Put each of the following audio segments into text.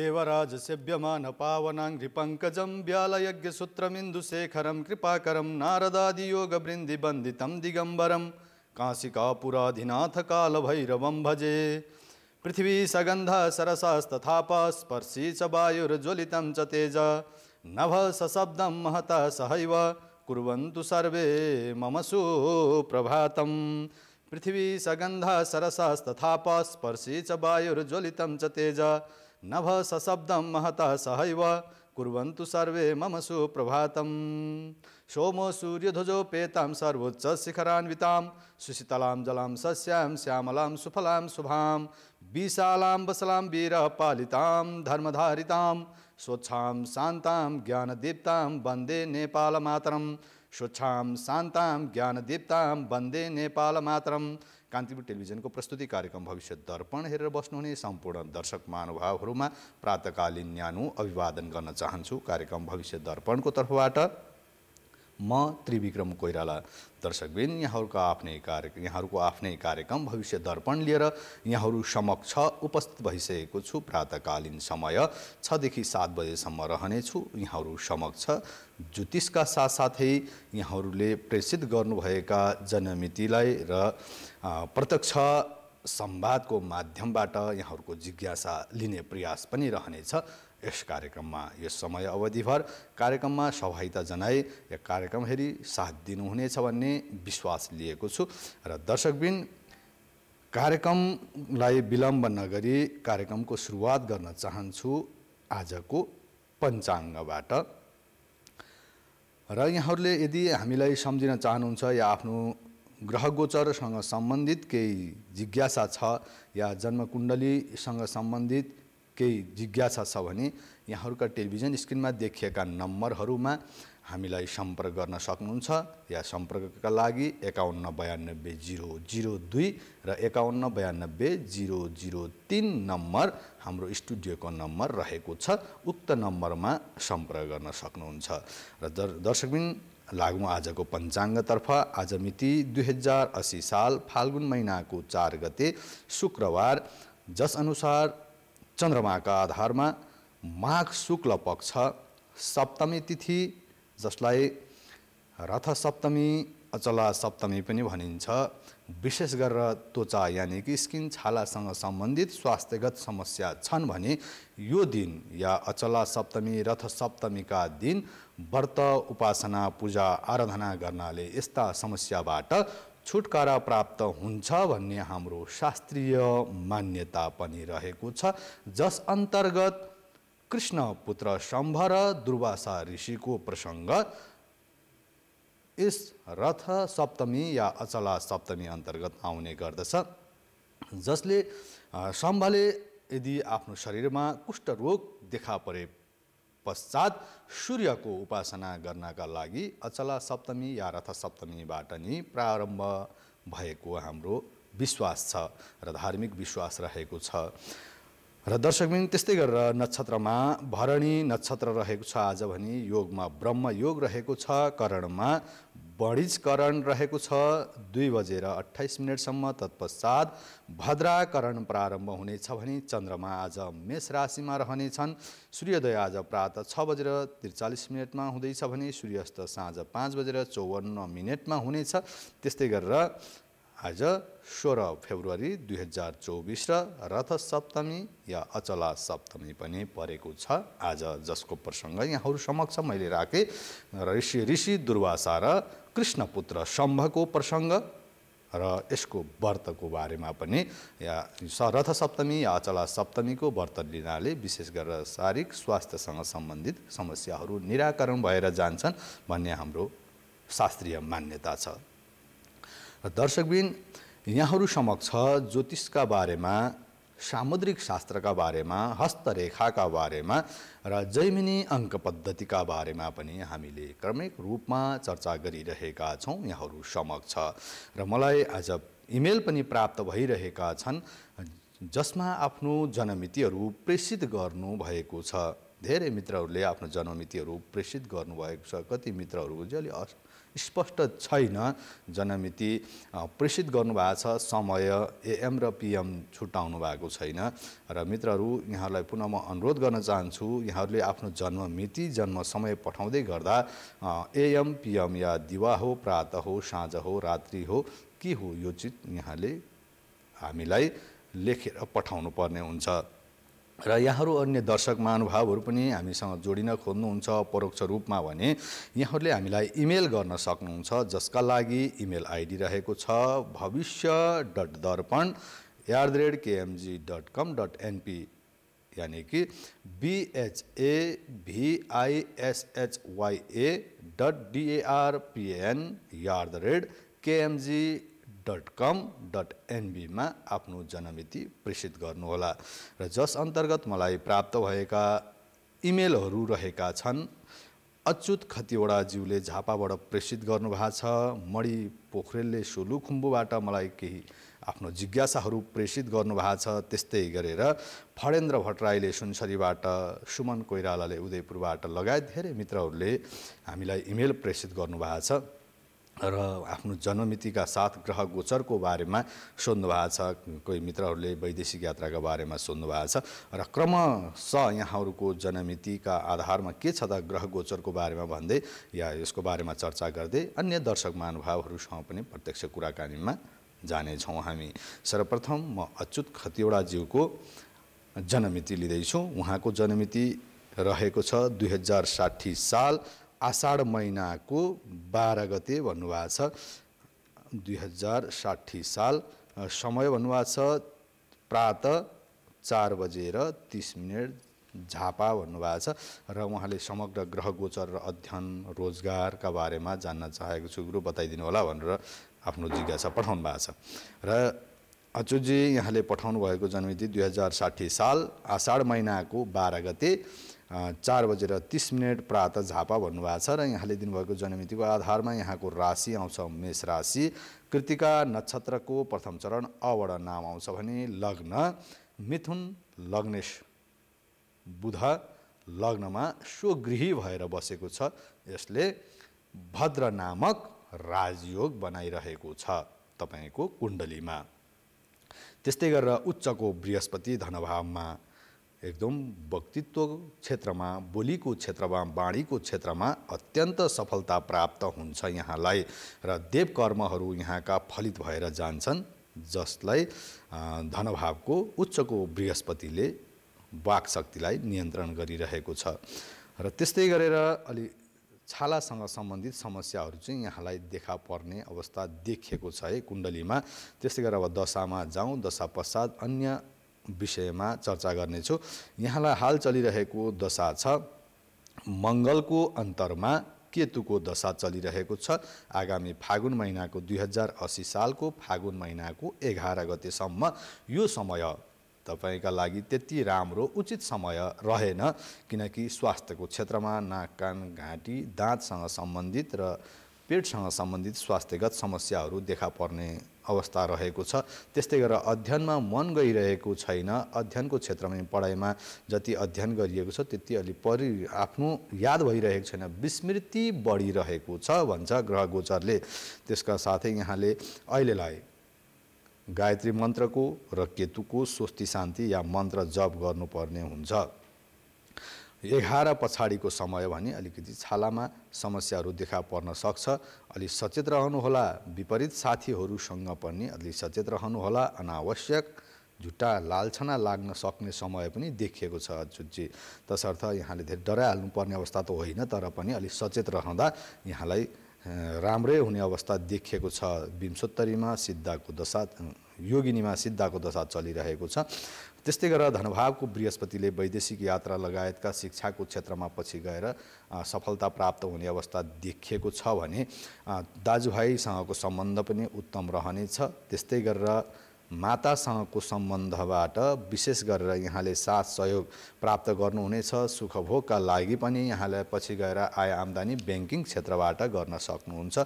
देवराज देवराजसेव्यमानपावनाङ्घ्रिपङ्कजं व्यालयज्ञसूत्रमिन्दुशेखरं कृपाकरं नारदादियोगबृन्दिबन्दितं काल काशिकापुराधिनाथकालभैरवं भजे पृथिवी सगन्ध सरसास्तथापा स्पर्शी च वायुर्ज्वलितं च तेज नभ सशब्दं महता सहैव कुर्वन्तु सर्वे मम सुप्रभातम् पृथ्वी सगंध सरसास्तथापा स्पर्शी च वायुर्ज्वलितं च तेज नभ सशब्दम महतः सहैव कुर्वन्तु सर्वे मम सुप्रभात सोमो सूर्यध्वजोपेतां शिखरान्वता सुशीतलां जलां सस्यां श्यामलां सुफलां शुभां विशालां वसलां वीर पालितां धर्मधारितां स्वच्छां शान्तां ज्ञानदीप्तां वन्दे नेपालमातरं स्वच्छां शान्तां ज्ञानदीप्तां वन्दे नेपालमातरम् कान्तिपुर टेलिभिजनको प्रस्तुति कार्यक्रम भविष्य दर्पण हेरेर बस्नुहुने सम्पूर्ण दर्शक महानुभावहरूमा प्रातकालीन न्यानो अभिवादन गर्न चाहन्छु कार्यक्रम भविष्य दर्पणको तर्फबाट म त्रिविक्रम कोइराला दर्शकबिन यहाँहरूको आफ्नै कार्य यहाँहरूको आफ्नै कार्यक्रम भविष्य दर्पण लिएर यहाँहरू समक्ष उपस्थित भइसकेको छु प्रातकालीन समय छदेखि सात बजेसम्म रहनेछु यहाँहरू समक्ष ज्योतिषका साथसाथै यहाँहरूले प्रेषित गर्नुभएका जनमितिलाई र प्रत्यक्ष संवादको माध्यमबाट यहाँहरूको जिज्ञासा लिने प्रयास पनि रहनेछ यस कार्यक्रममा यो समय अवधिभर कार्यक्रममा सहभागिता जनाए या कार्यक्रम हेरी साथ दिनुहुनेछ भन्ने विश्वास लिएको छु र दर्शकबिन कार्यक्रमलाई विलम्ब नगरी कार्यक्रमको सुरुवात गर्न चाहन्छु आजको पञ्चाङ्गबाट र यहाँहरूले यदि हामीलाई सम्झिन चाहनुहुन्छ या आफ्नो ग्रह ग्रहगोचरसँग सम्बन्धित केही जिज्ञासा छ या जन्मकुण्डलीसँग सम्बन्धित केही जिज्ञासा छ भने यहाँहरूका टेलिभिजन स्क्रिनमा देखिएका नम्बरहरूमा हामीलाई सम्पर्क गर्न सक्नुहुन्छ या सम्पर्कका लागि एकाउन्न बयानब्बे जिरो जिरो दुई र एकाउन्न बयानब्बे जिरो जिरो तिन नम्बर हाम्रो स्टुडियोको नम्बर रहेको छ उक्त नम्बरमा सम्पर्क गर्न सक्नुहुन्छ र दर्शकबिन लागौँ आजको पञ्चाङ्गतर्फ आज मिति दुई हजार असी साल फाल्गुन महिनाको चार गते शुक्रबार जसअनुसार चन्द्रमाका आधारमा माघ शुक्ल पक्ष सप्तमी तिथि जसलाई रथ सप्तमी अचला सप्तमी पनि भनिन्छ विशेष गरेर त्वचा यानि कि स्किन छालासँग सम्बन्धित स्वास्थ्यगत समस्या छन् भने यो दिन या अचला सप्तमी रथ सप्तमीका दिन व्रत उपासना पूजा आराधना गर्नाले यस्ता समस्याबाट छुटकारा प्राप्त हुन्छ भन्ने हाम्रो शास्त्रीय मान्यता पनि रहेको छ जस अन्तर्गत कृष्ण पुत्र शम्भ र दुर्वासा ऋषिको प्रसङ्ग यस रथ सप्तमी या अचला सप्तमी अन्तर्गत आउने गर्दछ जसले शम्भले यदि आफ्नो शरीरमा कुष्ठरोग देखा परे पश्चात सूर्यको उपासना गर्नका लागि अचला सप्तमी या रथ सप्तमीबाट नै प्रारम्भ भएको हाम्रो विश्वास छ र धार्मिक विश्वास रहेको छ र दर्शकबिन त्यस्तै गरेर नक्षत्रमा भरणी नक्षत्र रहेको छ आज भने योगमा ब्रह्म योग रहेको छ करणमा बढिजकरण रहेको छ दुई बजेर अठाइस मिनटसम्म तत्पश्चात भद्राकरण प्रारम्भ हुनेछ भने चन्द्रमा आज मेष राशिमा रहनेछन् सूर्योदय आज प्रातः छ बजेर त्रिचालिस मिनटमा हुँदैछ भने सूर्यास्त साँझ पाँच बजेर चौवन्न मिनटमा हुनेछ त्यस्तै गरेर आज सोह्र फेब्रुअरी दुई हजार चौबिस र रथ सप्तमी या अचला सप्तमी पनि परेको छ आज जसको प्रसङ्ग यहाँहरू समक्ष मैले राखेँ ऋषि ऋषि दुर्वासा र कृष्णपुत्र शम्भको प्रसङ्ग र यसको व्रतको बारेमा पनि या रथ सप्तमी या अचला सप्तमीको व्रत लिनाले विशेष गरेर शारीरिक स्वास्थ्यसँग सम्बन्धित समस्याहरू निराकरण भएर जान्छन् भन्ने हाम्रो शास्त्रीय मान्यता छ दर्शकबिन यहाँहरू समक्ष ज्योतिषका बारेमा सामुद्रिक शास्त्रका बारेमा हस्तरेखाका बारेमा र जैमिनी अङ्क पद्धतिका बारेमा पनि हामीले क्रमिक रूपमा चर्चा गरिरहेका छौँ यहाँहरू समक्ष र मलाई आज इमेल पनि प्राप्त भइरहेका छन् जसमा आफ्नो जनमितिहरू प्रेषित गर्नुभएको छ धेरै मित्रहरूले आफ्नो जनमितिहरू प्रेषित गर्नुभएको छ कति मित्रहरू जसले अलिक स्पष्ट छैन जनमिति प्रेषित गर्नुभएको छ समय एएम र पिएम छुट्याउनु भएको छैन र मित्रहरू यहाँहरूलाई पुनः म अनुरोध गर्न चाहन्छु यहाँहरूले आफ्नो जन्म मिति जन्म समय पठाउँदै गर्दा एएम पिएम या दिवा हो प्रात हो साँझ हो रात्रि हो के हो यो चिज यहाँले हामीलाई लेखेर पठाउनु पर्ने हुन्छ र यहाँहरू अन्य दर्शक महानुभावहरू पनि हामीसँग जोडिन खोज्नुहुन्छ परोक्ष रूपमा भने यहाँहरूले हामीलाई इमेल गर्न सक्नुहुन्छ जसका लागि इमेल आइडी रहेको छ भविष्य dot Darpan at the rate KMG dot com dot NP यानि कि बिएचएभिआइएसएचवाइए dot डिएआरपिएन at the rate KMG dot com dot एनबीमा आफ्नो जनमिति प्रेषित गर्नुहोला र जस अन्तर्गत मलाई प्राप्त भएका इमेलहरू रहेका छन् अच्युत खतिवडा खतिवडाज्यूले झापाबाट प्रेषित गर्नुभएको छ मणि पोखरेलले सोलुखुम्बुबाट मलाई केही आफ्नो जिज्ञासाहरू प्रेषित गर्नुभएको छ त्यस्तै गरेर फडेन्द्र भट्टराईले सुनसरीबाट सुमन कोइरालाले उदयपुरबाट लगायत धेरै मित्रहरूले हामीलाई इमेल प्रेषित गर्नुभएको छ र आफ्नो जन्ममितिका साथ ग्रह गोचरको बारेमा सोध्नु भएको छ कोही मित्रहरूले वैदेशिक यात्राका बारेमा सोध्नु भएको छ र क्रमशः यहाँहरूको जन्ममितिका आधारमा के छ त ग्रह गोचरको बारेमा भन्दै या यसको बारेमा चर्चा गर्दै अन्य दर्शक महानुभावहरूसँग पनि प्रत्यक्ष कुराकानीमा जानेछौँ हामी सर्वप्रथम म अच्युत खतिवडाज्यूको जन्ममिति लिँदैछु उहाँको जन्ममिति रहेको छ दुई हजार साठी साल आषाढ महिनाको बाह्र गते भन्नुभएको छ दुई हजार साठी साल समय भन्नुभएको छ प्रात चार बजेर तिस मिनट झापा भन्नुभएको छ र उहाँले समग्र ग्रह गोचर र अध्ययन रोजगारका बारेमा जान्न चाहेको छु गुरु बताइदिनु होला भनेर आफ्नो जिज्ञासा पठाउनु भएको छ र अचुजी यहाँले पठाउनु भएको जन्मिति दुई हजार साठी साल आषाढ महिनाको बाह्र गते चार बजेर तिस मिनट प्रातः झापा भन्नुभएको छ र यहाँले दिनुभएको जनमितिको आधारमा यहाँको राशि आउँछ मेष राशि कृतिका नक्षत्रको प्रथम चरण अवड नाम आउँछ भने लग्न मिथुन लग्नेश बुध लग्नमा स्वगृही भएर बसेको छ यसले भद्र नामक राजयोग बनाइरहेको छ तपाईँको कुण्डलीमा त्यस्तै गरेर उच्चको बृहस्पति धनभावमा एकदम व्यक्तित्व क्षेत्रमा बोलीको क्षेत्रमा बाणीको क्षेत्रमा अत्यन्त सफलता प्राप्त हुन्छ यहाँलाई र देवकर्महरू यहाँका फलित भएर जान्छन् जसलाई धनभावको उच्चको बृहस्पतिले वाक शक्तिलाई नियन्त्रण गरिरहेको छ र त्यस्तै गरेर अलि छालासँग सम्बन्धित समस्याहरू चाहिँ यहाँलाई देखा पर्ने अवस्था देखिएको छ है कुण्डलीमा त्यस्तै गरेर अब दशामा जाउँ दशा पश्चात अन्य विषयमा चर्चा गर्नेछु यहाँलाई हाल चलिरहेको दशा छ मङ्गलको अन्तरमा केतुको दशा चलिरहेको छ आगामी फागुन महिनाको दुई हजार असी सालको फागुन महिनाको एघार गतेसम्म यो समय तपाईँका लागि त्यति राम्रो उचित समय रहेन किनकि स्वास्थ्यको क्षेत्रमा नाक कान घाँटी दाँतसँग सम्बन्धित र पेटसँग सम्बन्धित स्वास्थ्यगत समस्याहरू देखा पर्ने अवस्था रहेको छ त्यस्तै गरेर अध्ययनमा मन गइरहेको छैन अध्ययनको क्षेत्रमा पढाइमा जति अध्ययन गरिएको छ त्यति अलि परि आफ्नो याद भइरहेको छैन विस्मृति बढिरहेको छ भन्छ ग्रह गोचरले त्यसका साथै यहाँले अहिलेलाई गायत्री मन्त्रको र केतुको स्वस्ति शान्ति या मन्त्र जप गर्नुपर्ने हुन्छ एघार पछाडिको समय भने अलिकति छालामा समस्याहरू देखा पर्न सक्छ अलि सचेत रहनुहोला विपरीत साथीहरूसँग पनि अलि सचेत रहनुहोला अनावश्यक झुट्टा लालछना लाग्न सक्ने समय पनि देखिएको छ छुच्ची तसर्थ यहाँले धेरै डराइहाल्नुपर्ने अवस्था त होइन तर पनि अलिक सचेत रहँदा यहाँलाई राम्रै हुने अवस्था देखिएको छ विंशोत्तरीमा सिद्धाको दशा योगिनीमा सिद्धाको दशा चलिरहेको छ त्यस्तै गरेर धनभावको बृहस्पतिले वैदेशिक यात्रा लगायतका शिक्षाको क्षेत्रमा पछि गएर सफलता प्राप्त हुने अवस्था देखिएको छ भने दाजुभाइसँगको सम्बन्ध पनि उत्तम रहनेछ त्यस्तै गरेर मातासँगको सम्बन्धबाट विशेष गरेर यहाँले साथ सहयोग प्राप्त गर्नुहुनेछ सुखभोगका लागि पनि यहाँलाई पछि गएर आय आम्दानी ब्याङ्किङ क्षेत्रबाट गर्न सक्नुहुन्छ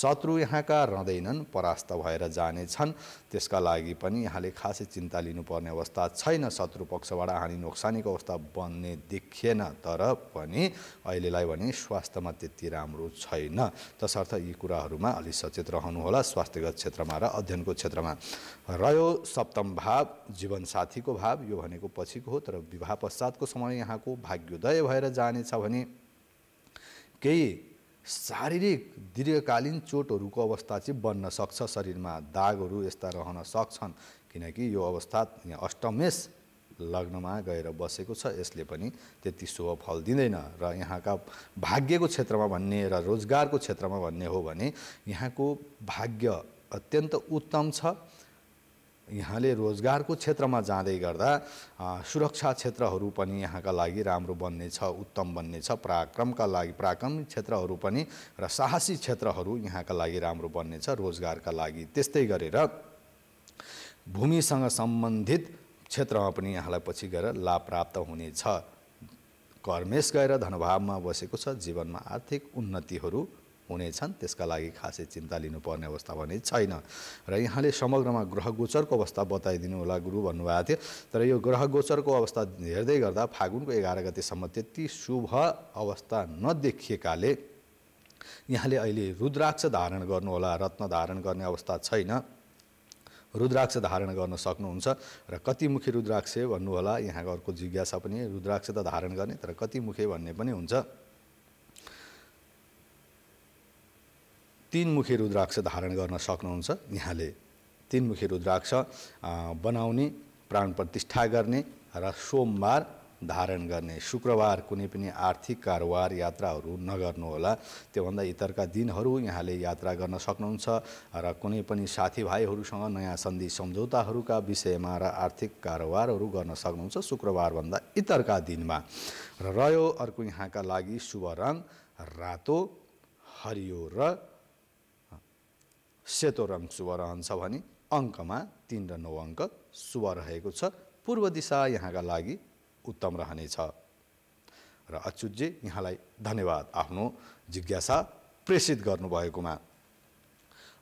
शत्रु यहाँका रहँदैनन् परास्त भएर जानेछन् त्यसका लागि पनि यहाँले खासै चिन्ता लिनुपर्ने अवस्था छैन शत्रु पक्षबाट हानि नोक्सानीको अवस्था बन्ने देखिएन तर पनि अहिलेलाई भने स्वास्थ्यमा त्यति राम्रो छैन तसर्थ यी कुराहरूमा अलि सचेत रहनुहोला स्वास्थ्यगत क्षेत्रमा र अध्ययनको क्षेत्रमा र रह्यो सप्तम भाव जीवनसाथीको भाव यो भनेको पछिको हो तर विवाह पश्चातको समय यहाँको भाग्योदय भएर जानेछ भने केही शारीरिक दीर्घकालीन चोटहरूको अवस्था चाहिँ बन्न सक्छ शरीरमा दागहरू यस्ता रहन सक्छन् किनकि यो अवस्था यहाँ अष्टमेश लग्नमा गएर बसेको छ यसले पनि त्यति शुभ फल दिँदैन र यहाँका भाग्यको क्षेत्रमा भन्ने र रोजगारको क्षेत्रमा भन्ने हो भने यहाँको भाग्य अत्यन्त उत्तम छ यहाँले रोजगारको क्षेत्रमा जाँदै गर्दा सुरक्षा क्षेत्रहरू पनि यहाँका लागि राम्रो बन्ने छ उत्तम बन्नेछ पराक्रमका लागि पराक्रमिक क्षेत्रहरू पनि र साहसी क्षेत्रहरू यहाँका लागि राम्रो बन्नेछ रोजगारका लागि त्यस्तै गरेर भूमिसँग सम्बन्धित क्षेत्रमा पनि यहाँलाई पछि गएर लाभ प्राप्त हुनेछ कर्मेश गएर धनभावमा बसेको छ जीवनमा आर्थिक उन्नतिहरू हुनेछन् त्यसका लागि खासै चिन्ता लिनुपर्ने अवस्था भने छैन र यहाँले समग्रमा ग्रह गोचरको अवस्था बताइदिनु होला गुरु भन्नुभएको थियो तर यो ग्रह गोचरको अवस्था हेर्दै गर्दा फागुनको एघार गतिसम्म त्यति शुभ अवस्था नदेखिएकाले यहाँले अहिले रुद्राक्ष धारण गर्नुहोला रत्न धारण गर्ने अवस्था छैन रुद्राक्ष धारण गर्न सक्नुहुन्छ र कति मुखी रुद्राक्ष भन्नुहोला यहाँको अर्को जिज्ञासा पनि रुद्राक्ष त धारण गर्ने तर कति कतिमुखे भन्ने पनि हुन्छ मुखी रुद्राक्ष धारण गर्न सक्नुहुन्छ यहाँले मुखी रुद्राक्ष बनाउने प्राण प्रतिष्ठा गर्ने र सोमबार धारण गर्ने शुक्रबार कुनै पनि आर्थिक कारोबार यात्राहरू नगर्नुहोला त्योभन्दा इतरका दिनहरू यहाँले यात्रा गर्न सक्नुहुन्छ र कुनै पनि साथीभाइहरूसँग नयाँ सन्धि सम्झौताहरूका विषयमा र आर्थिक कारोबारहरू गर्न सक्नुहुन्छ शुक्रबारभन्दा इतरका दिनमा र रह्यो अर्को यहाँका लागि शुभ रङ रातो हरियो र सेतो रङ शुभ रहन्छ भने अङ्कमा तिन र नौ अङ्क शुभ रहेको छ पूर्व दिशा यहाँका लागि उत्तम रहनेछ र अचुजे यहाँलाई धन्यवाद आफ्नो जिज्ञासा प्रेषित गर्नुभएकोमा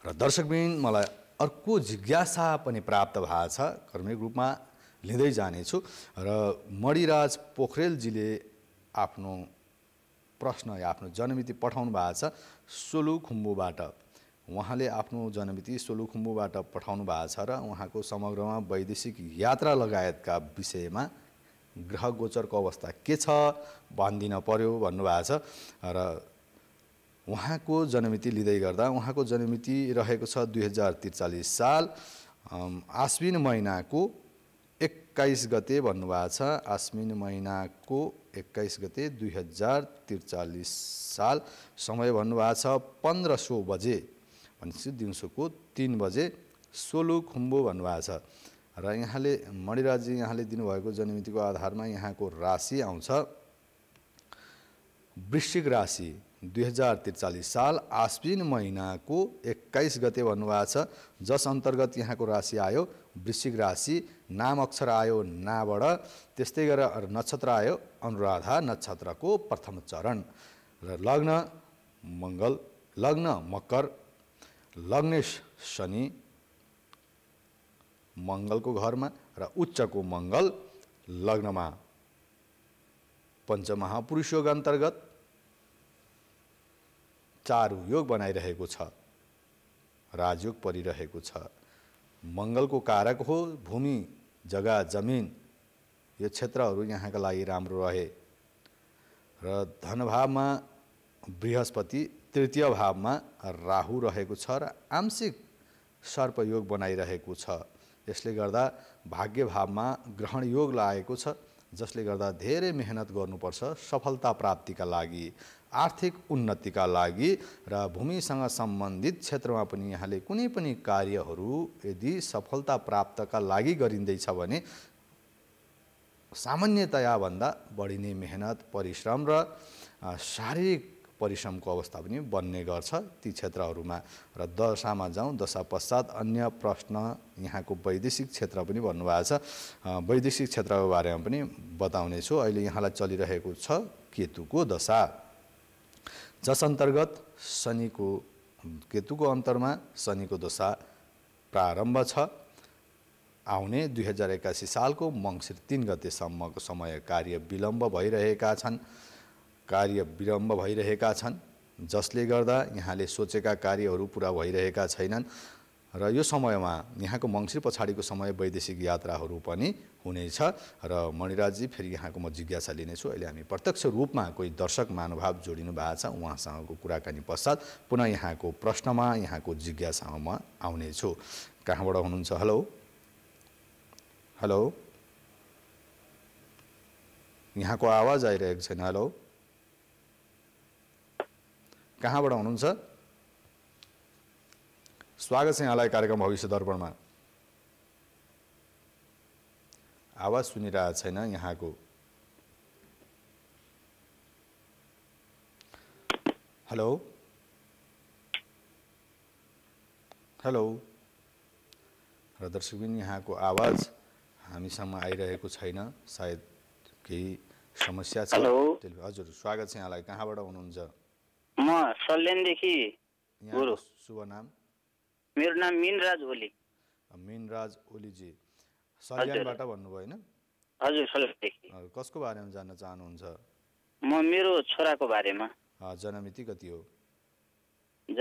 र दर्शकबिन मलाई अर्को जिज्ञासा पनि प्राप्त भएको छ कर्मिक रूपमा लिँदै जानेछु र मणिराज पोखरेलजीले आफ्नो प्रश्न या आफ्नो जन्ममिति पठाउनु भएको छ सोलुखुम्बुबाट उहाँले आफ्नो जनमिति सोलुखुम्बुबाट पठाउनु भएको छ र उहाँको समग्रमा वैदेशिक यात्रा लगायतका विषयमा ग्रह गोचरको अवस्था के छ भनिदिन पर्यो भन्नुभएको छ र उहाँको जनमिति लिँदै गर्दा उहाँको जनमिति रहेको छ दुई हजार त्रिचालिस साल आश्विन महिनाको एक्काइस गते भन्नुभएको छ आश्विन महिनाको एक्काइस गते दुई हजार त्रिचालिस साल समय भन्नुभएको छ पन्ध्र सौ बजे भनेपछि दिउँसोको तिन बजे सोलु खुम्बु भन्नुभएको छ र यहाँले मणिराजी यहाँले दिनुभएको जनमितिको आधारमा यहाँको राशि आउँछ वृश्चिक राशि दुई हजार त्रिचालिस साल आश्विन महिनाको एक्काइस गते भन्नुभएको छ जस अन्तर्गत यहाँको राशि आयो वृश्चिक राशि नाम अक्षर आयो नाबाट त्यस्तै गरेर नक्षत्र आयो अनुराधा नक्षत्रको प्रथम चरण र लग्न मङ्गल लग्न मकर लग्ने शनि मङ्गलको घरमा र उच्चको मङ्गल लग्नमा पञ्चमहापुरुष योग अन्तर्गत चारु योग बनाइरहेको छ राजयोग परिरहेको छ मङ्गलको कारक हो भूमि जग्गा जमिन यो क्षेत्रहरू यहाँका लागि राम्रो रहे र धनभावमा बृहस्पति तृतीय भावमा राहु रहेको छ र आंशिक सर्पयोग बनाइरहेको छ यसले गर्दा भाग्य भावमा ग्रहण योग लागेको छ जसले गर्दा धेरै मेहनत गर्नुपर्छ सफलता प्राप्तिका लागि आर्थिक उन्नतिका लागि र भूमिसँग सम्बन्धित क्षेत्रमा पनि यहाँले कुनै पनि कार्यहरू यदि सफलता प्राप्तका लागि गरिँदैछ भने सामान्यतया भन्दा बढी नै मेहनत परिश्रम र शारीरिक परिश्रमको अवस्था पनि बन्ने गर्छ ती क्षेत्रहरूमा र दशामा जाउँ दशा पश्चात अन्य प्रश्न यहाँको वैदेशिक क्षेत्र पनि भन्नुभएको छ वैदेशिक क्षेत्रको बारेमा पनि बताउनेछु अहिले यहाँलाई चलिरहेको छ केतुको दशा जस अन्तर्गत शनिको केतुको अन्तरमा शनिको दशा प्रारम्भ छ आउने दुई हजार एक्कासी सालको मङ्सिर तिन गतेसम्मको समय कार्य विलम्ब भइरहेका छन् कार्य विलम्ब भइरहेका छन् जसले गर्दा यहाँले सोचेका कार्यहरू पुरा भइरहेका छैनन् र यो समयमा यहाँको मङ्सिर पछाडिको समय वैदेशिक यात्राहरू पनि हुनेछ र मणिराजी फेरि यहाँको म जिज्ञासा लिनेछु अहिले हामी प्रत्यक्ष रूपमा कोही दर्शक महानुभाव जोडिनु भएको छ उहाँसँगको कुराकानी पश्चात पुनः यहाँको प्रश्नमा यहाँको जिज्ञासामा म आउनेछु कहाँबाट हुनुहुन्छ हेलो हेलो यहाँको आवाज आइरहेको छैन हेलो कहाँबाट हुनुहुन्छ स्वागत छ यहाँलाई कार्यक्रम भविष्य दर्पणमा आवाज सुनिरहेको छैन यहाँको हेलो हेलो र दर्शकबिन यहाँको आवाज हामीसम्म आइरहेको छैन सायद केही समस्या छ हजुर स्वागत छ यहाँलाई कहाँबाट हुनुहुन्छ म सल्यानदेखि गुरु शुभ नाम मेरो नाम मिनराज ओली मिनराज ओलीजी सल्यानबाट भन्नुभयो होइन हजुर सल्यानदेखि कसको बारेमा जान्न चाहनुहुन्छ म मेरो छोराको बारेमा जन्ममिति कति हो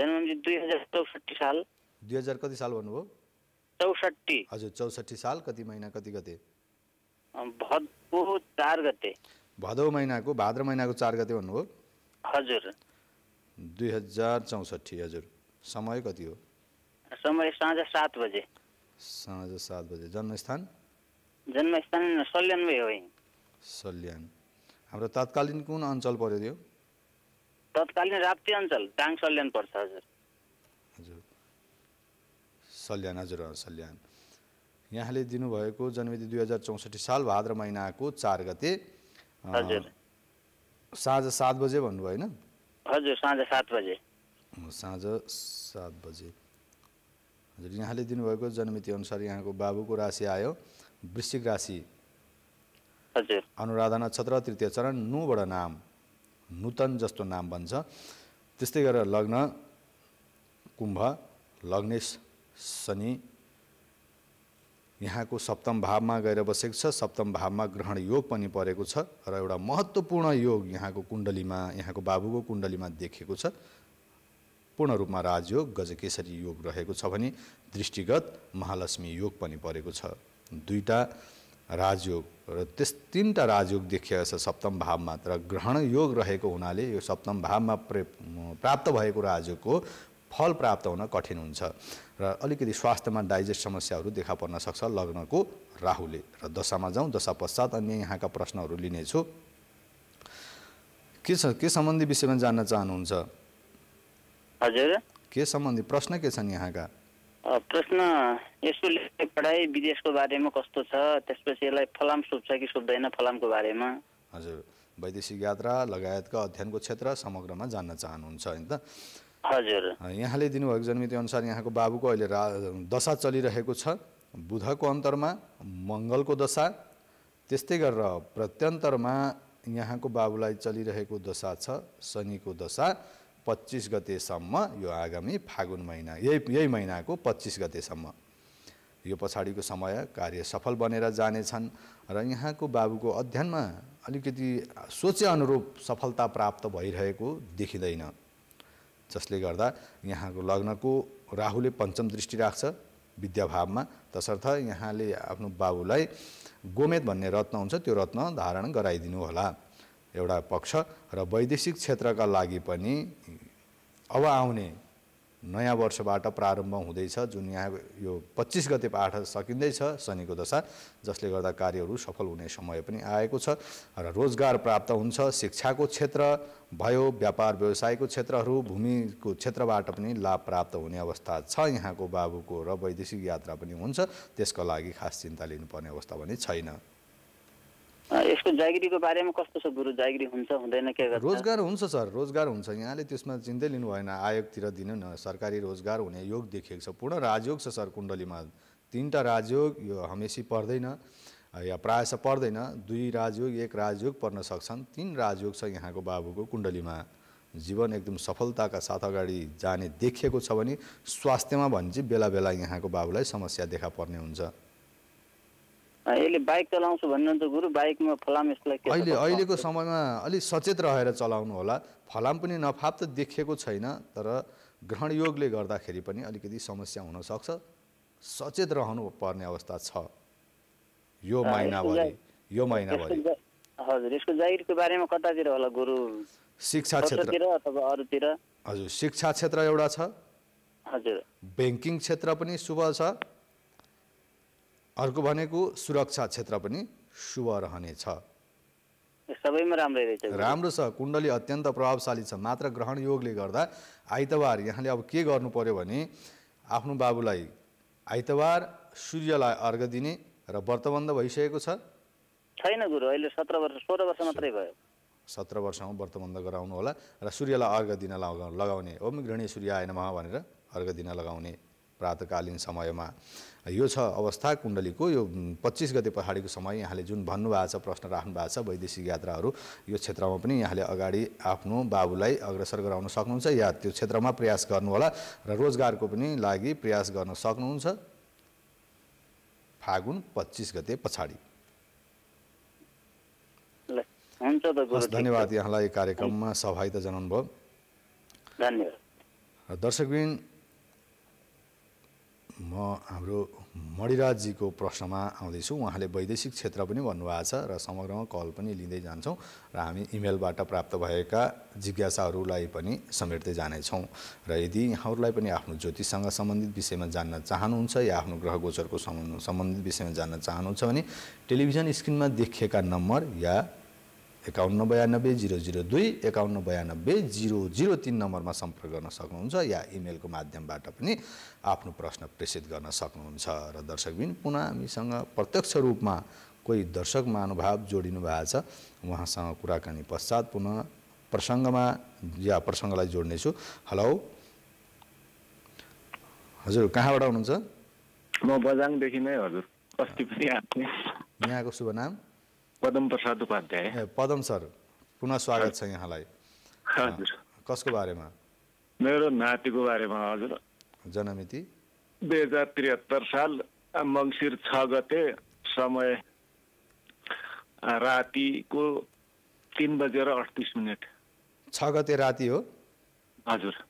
जन्ममिति दुई हजार चौसठी साल दुई हजार कति साल भन्नुभयो चौसठी हजुर चौसठी साल कति महिना कति गते भदौ चार गते भदौ महिनाको भाद्र महिनाको चार गते भन्नुभयो हजुर दुई हजार चौसठी हजुर समय कति हो समय साँझ सात बजे साँझ सात बजे जन्मस्थान जन्मस्थान सल्यान भयो सल्यान हाम्रो तत्कालीन कुन अञ्चल पर्यो त्यो तत्कालीन राप्ती अञ्चल टाङ सल्यान पर्छ हजुर हजुर सल्यान हजुर सल्यान यहाँले दिनुभएको जन्ममिति दुई हजार चौसठी साल भाद्र महिनाको चार गते हजुर साँझ सात बजे भन्नुभयो होइन हजुर साँझ सात बजे साँझ सात बजे हजुर यहाँले दिनुभएको जन्मिति अनुसार यहाँको बाबुको राशि आयो वृश्चिक राशि हजुर अनुराधा नक्षत्र तृतीय चरण नुबाट नाम नूतन जस्तो नाम बन्छ त्यस्तै गरेर लग्न कुम्भ लग्नेश शनि यहाँको सप्तम भावमा गएर बसेको छ सप्तम भावमा ग्रहण योग पनि परेको छ र एउटा महत्त्वपूर्ण योग यहाँको कुण्डलीमा यहाँको बाबुको कुण्डलीमा देखेको छ पूर्ण रूपमा राजयोग गजकेशरी योग रहेको छ भने दृष्टिगत महालक्ष्मी योग पनि परेको छ दुईवटा राजयोग र त्यस तिनवटा राजयोग देखिएको छ सप्तम भावमा तर ग्रहण योग रहेको हुनाले यो सप्तम भावमा प्राप्त भएको राजयोगको फल प्राप्त हुन कठिन हुन्छ र अलिकति स्वास्थ्यमा डाइजेस्ट समस्याहरू देखा पर्न सक्छ लग्नको राहुले र दशामा जाउँ दशा पश्चात अन्य यहाँका प्रश्नहरू लिनेछु के छ के सम्बन्धी विषयमा जान्न चाहनुहुन्छ हजुर के सम्बन्धी प्रश्न के छन् यहाँका प्रश्न यसको पढाइ विदेशको बारेमा कस्तो छ त्यसपछि यसलाई फलाम सुप्छ कि सुप्दैन फलामको बारेमा हजुर वैदेशिक यात्रा लगायतका अध्ययनको क्षेत्र समग्रमा जान्न चाहनुहुन्छ होइन त हजुर यहाँले दिनुभएको जन्मिति अनुसार यहाँको बाबुको अहिले रा दशा चलिरहेको छ बुधको अन्तरमा मङ्गलको दशा त्यस्तै गरेर प्रत्यन्तरमा यहाँको बाबुलाई चलिरहेको दशा छ शनिको दशा पच्चिस गतेसम्म यो आगामी फागुन महिना यही यही महिनाको पच्चिस गतेसम्म यो पछाडिको समय कार्य सफल बनेर जानेछन् र यहाँको बाबुको अध्ययनमा अलिकति सोचे अनुरूप सफलता प्राप्त भइरहेको देखिँदैन जसले गर्दा यहाँको लग्नको राहुले पञ्चम दृष्टि राख्छ विद्याभावमा तसर्थ यहाँले आफ्नो बाबुलाई गोमेद भन्ने रत्न हुन्छ त्यो रत्न धारण गराइदिनु होला एउटा पक्ष र वैदेशिक क्षेत्रका लागि पनि अब आउने नयाँ वर्षबाट प्रारम्भ हुँदैछ जुन यहाँ यो पच्चिस गते पाठ सकिँदैछ शनिको दशा जसले गर्दा कार्यहरू सफल हुने समय पनि आएको छ र रोजगार प्राप्त हुन्छ शिक्षाको क्षेत्र भयो व्यापार व्यवसायको क्षेत्रहरू भूमिको क्षेत्रबाट पनि लाभ प्राप्त हुने अवस्था छ यहाँको बाबुको र वैदेशिक यात्रा पनि हुन्छ त्यसको लागि खास चिन्ता लिनुपर्ने अवस्था पनि छैन यसको जागिरीको बारेमा कस्तो छ गुरु जागिरी हुन्छ हुँदैन के गर्छ रोजगार हुन्छ सर रोजगार हुन्छ यहाँले त्यसमा चिन्तै लिनु भएन आयोगतिर दिनु न सरकारी रोजगार हुने योग देखिएको छ पूर्ण राजयोग छ सर कुण्डलीमा तिनवटा राजयोग यो हमेसी पर्दैन या प्रायः पर्दैन दुई राजयोग एक राजयोग पर्न सक्छन् तिन राजयोग छ यहाँको बाबुको कुण्डलीमा जीवन एकदम सफलताका साथ अगाडि जाने देखिएको छ भने स्वास्थ्यमा भने चाहिँ बेला बेला यहाँको बाबुलाई समस्या देखा पर्ने हुन्छ यसले बाइक चलाउँछु भन्नु त गुरु बाइकमा फलाम यसलाई अहिले अहिलेको समयमा अलिक सचेत रहेर चलाउनु होला फलाम पनि नफाप त देखिएको छैन तर ग्रहणयोगले गर्दाखेरि पनि अलिकति समस्या हुनसक्छ सचेत रहनु पर्ने अवस्था छ यो महिनाभरि यो महिनाभरि हजुर यसको जाहिरको बारेमा कतातिर होला गुरु शिक्षा क्षेत्र अथवा अरूतिर हजुर शिक्षा क्षेत्र एउटा छ हजुर ब्याङ्किङ क्षेत्र पनि शुभ छ अर्को भनेको सुरक्षा क्षेत्र पनि शुभ रहनेछ सबैमा राम्रै रहेछ राम्रो छ कुण्डली अत्यन्त प्रभावशाली छ मात्र ग्रहण योगले गर्दा आइतबार यहाँले अब के गर्नु पर्यो भने आफ्नो बाबुलाई आइतबार सूर्यलाई अर्घ दिने र व्रतबन्ध भइसकेको छैन गुरु अहिले सत्र वर्ष सोह्र वर्ष मात्रै भयो सत्र वर्षमा व्रतबन्ध गराउनु होला र सूर्यलाई अर्घ दिन लगाउने ओम गृहिणी सूर्य आएन भनेर अर्घ दिन लगाउने प्रातकालीन समयमा यो छ अवस्था कुण्डलीको यो पच्चिस गते पछाडिको समय यहाँले जुन भन्नुभएको छ प्रश्न राख्नु भएको छ वैदेशिक यात्राहरू यो क्षेत्रमा पनि यहाँले अगाडि आफ्नो बाबुलाई अग्रसर गराउन सक्नुहुन्छ या त्यो क्षेत्रमा प्रयास गर्नुहोला र रोजगारको पनि लागि प्रयास गर्न सक्नुहुन्छ फागुन पच्चिस गते पछाडि धन्यवाद यहाँलाई कार्यक्रममा सहभागिता जनाउनु भयो धन्यवाद दर्शकबिन म हाम्रो मणिराजजीको प्रश्नमा आउँदैछु उहाँले वैदेशिक क्षेत्र पनि भन्नुभएको छ र समग्रमा कल पनि लिँदै जान्छौँ र हामी इमेलबाट प्राप्त भएका जिज्ञासाहरूलाई पनि समेट्दै जानेछौँ र यदि यहाँहरूलाई पनि आफ्नो ज्योतिषसँग सम्बन्धित विषयमा जान्न चाहनुहुन्छ या आफ्नो ग्रह गोचरको सम्बन्धित विषयमा जान्न चाहनुहुन्छ भने टेलिभिजन स्क्रिनमा देखिएका नम्बर या एकाउन्न बयानब्बे जिरो जिरो दुई एकाउन्न बयानब्बे जिरो जिरो तिन नम्बरमा सम्पर्क गर्न सक्नुहुन्छ या इमेलको माध्यमबाट पनि आफ्नो प्रश्न प्रेषित गर्न सक्नुहुन्छ र दर्शकबिन पुनः हामीसँग प्रत्यक्ष रूपमा कोही दर्शक महानुभाव जोडिनु भएको छ उहाँसँग कुराकानी पश्चात पुनः प्रसङ्गमा या प्रसङ्गलाई जोड्नेछु हेलो हजुर कहाँबाट हुनुहुन्छ म बजाङदेखि नै हजुर अस्ति पनि यहाँको शुभ नाम पदम प्रसाद उपाध्याय पदम सर पुनः स्वागत छ यहाँलाई हजुर कसको बारेमा मेरो नातिको बारेमा हजुर जनमिति दुई हजार त्रिहत्तर साल मङ्सिर छ गते समय रातिको तिन बजेर अठतिस मिनट छ गते राति हो हजुर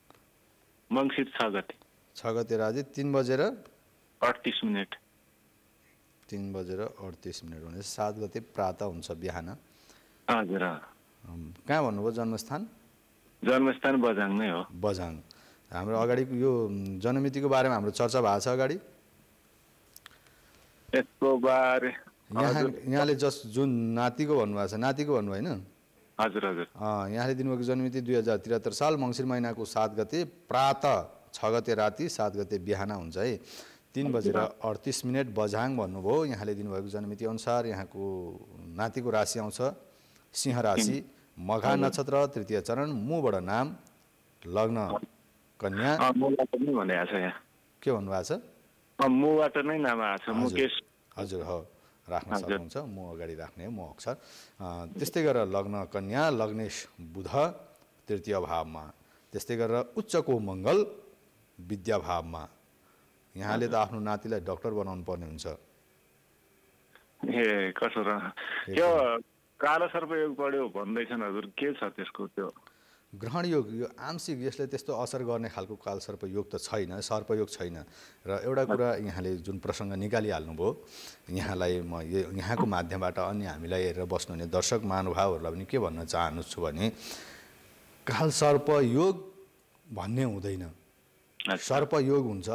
मङ्सिर छ गते छ गते राति तिन बजेर अठतिस मिनट तिन बजेर अडतिस मिनट हुनेछ सात गते प्रातः हुन्छ बिहान हजुर कहाँ भन्नुभयो जन्मस्थान जन्मस्थान बझाङ नै हो बझाङ हाम्रो अगाडि यो जनमितिको बारेमा हाम्रो चर्चा भएको छ अगाडि यसको बारे यहाँ यहाँले जस जुन नातिको भन्नुभएको छ नातिको भन्नुभयो होइन हजुर हजुर यहाँले दिनुभएको जन्ममिति दुई हजार त्रिहत्तर साल मङ्सिर महिनाको सात गते प्रातः छ गते राति सात गते बिहान हुन्छ है तिन बजेर अडतिस मिनट बझाङ भन्नुभयो यहाँले दिनुभएको जनमिति अनुसार यहाँको नातिको राशि आउँछ सिंह राशि मघा नक्षत्र तृतीय चरण मुबाट नाम लग्न कन्या के भन्नुभएको छ हजुर हो राख्न सक्नुहुन्छ म अगाडि राख्ने म अक्षर त्यस्तै गरेर लग्न कन्या लग्नेश बुध तृतीय भावमा त्यस्तै गरेर उच्चको मङ्गल विद्याभावमा यहाँले त आफ्नो नातिलाई डक्टर बनाउनु पर्ने हुन्छ ए कसो र त्यो कालो सर्पयोग भन्दैछन् हजुर के छ त्यसको त्यो ग्रहण योग यो आंशिक यसले त्यस्तो असर गर्ने खालको काल सर्पयोग त छैन सर्पयोग छैन र एउटा कुरा यहाँले जुन प्रसङ्ग निकालिहाल्नुभयो यहाँलाई म यहाँको माध्यमबाट अन्य हामीलाई हेरेर बस्नुहुने दर्शक महानुभावहरूलाई पनि के भन्न छु भने काल सर्पयोग भन्ने हुँदैन सर्पयोग हुन्छ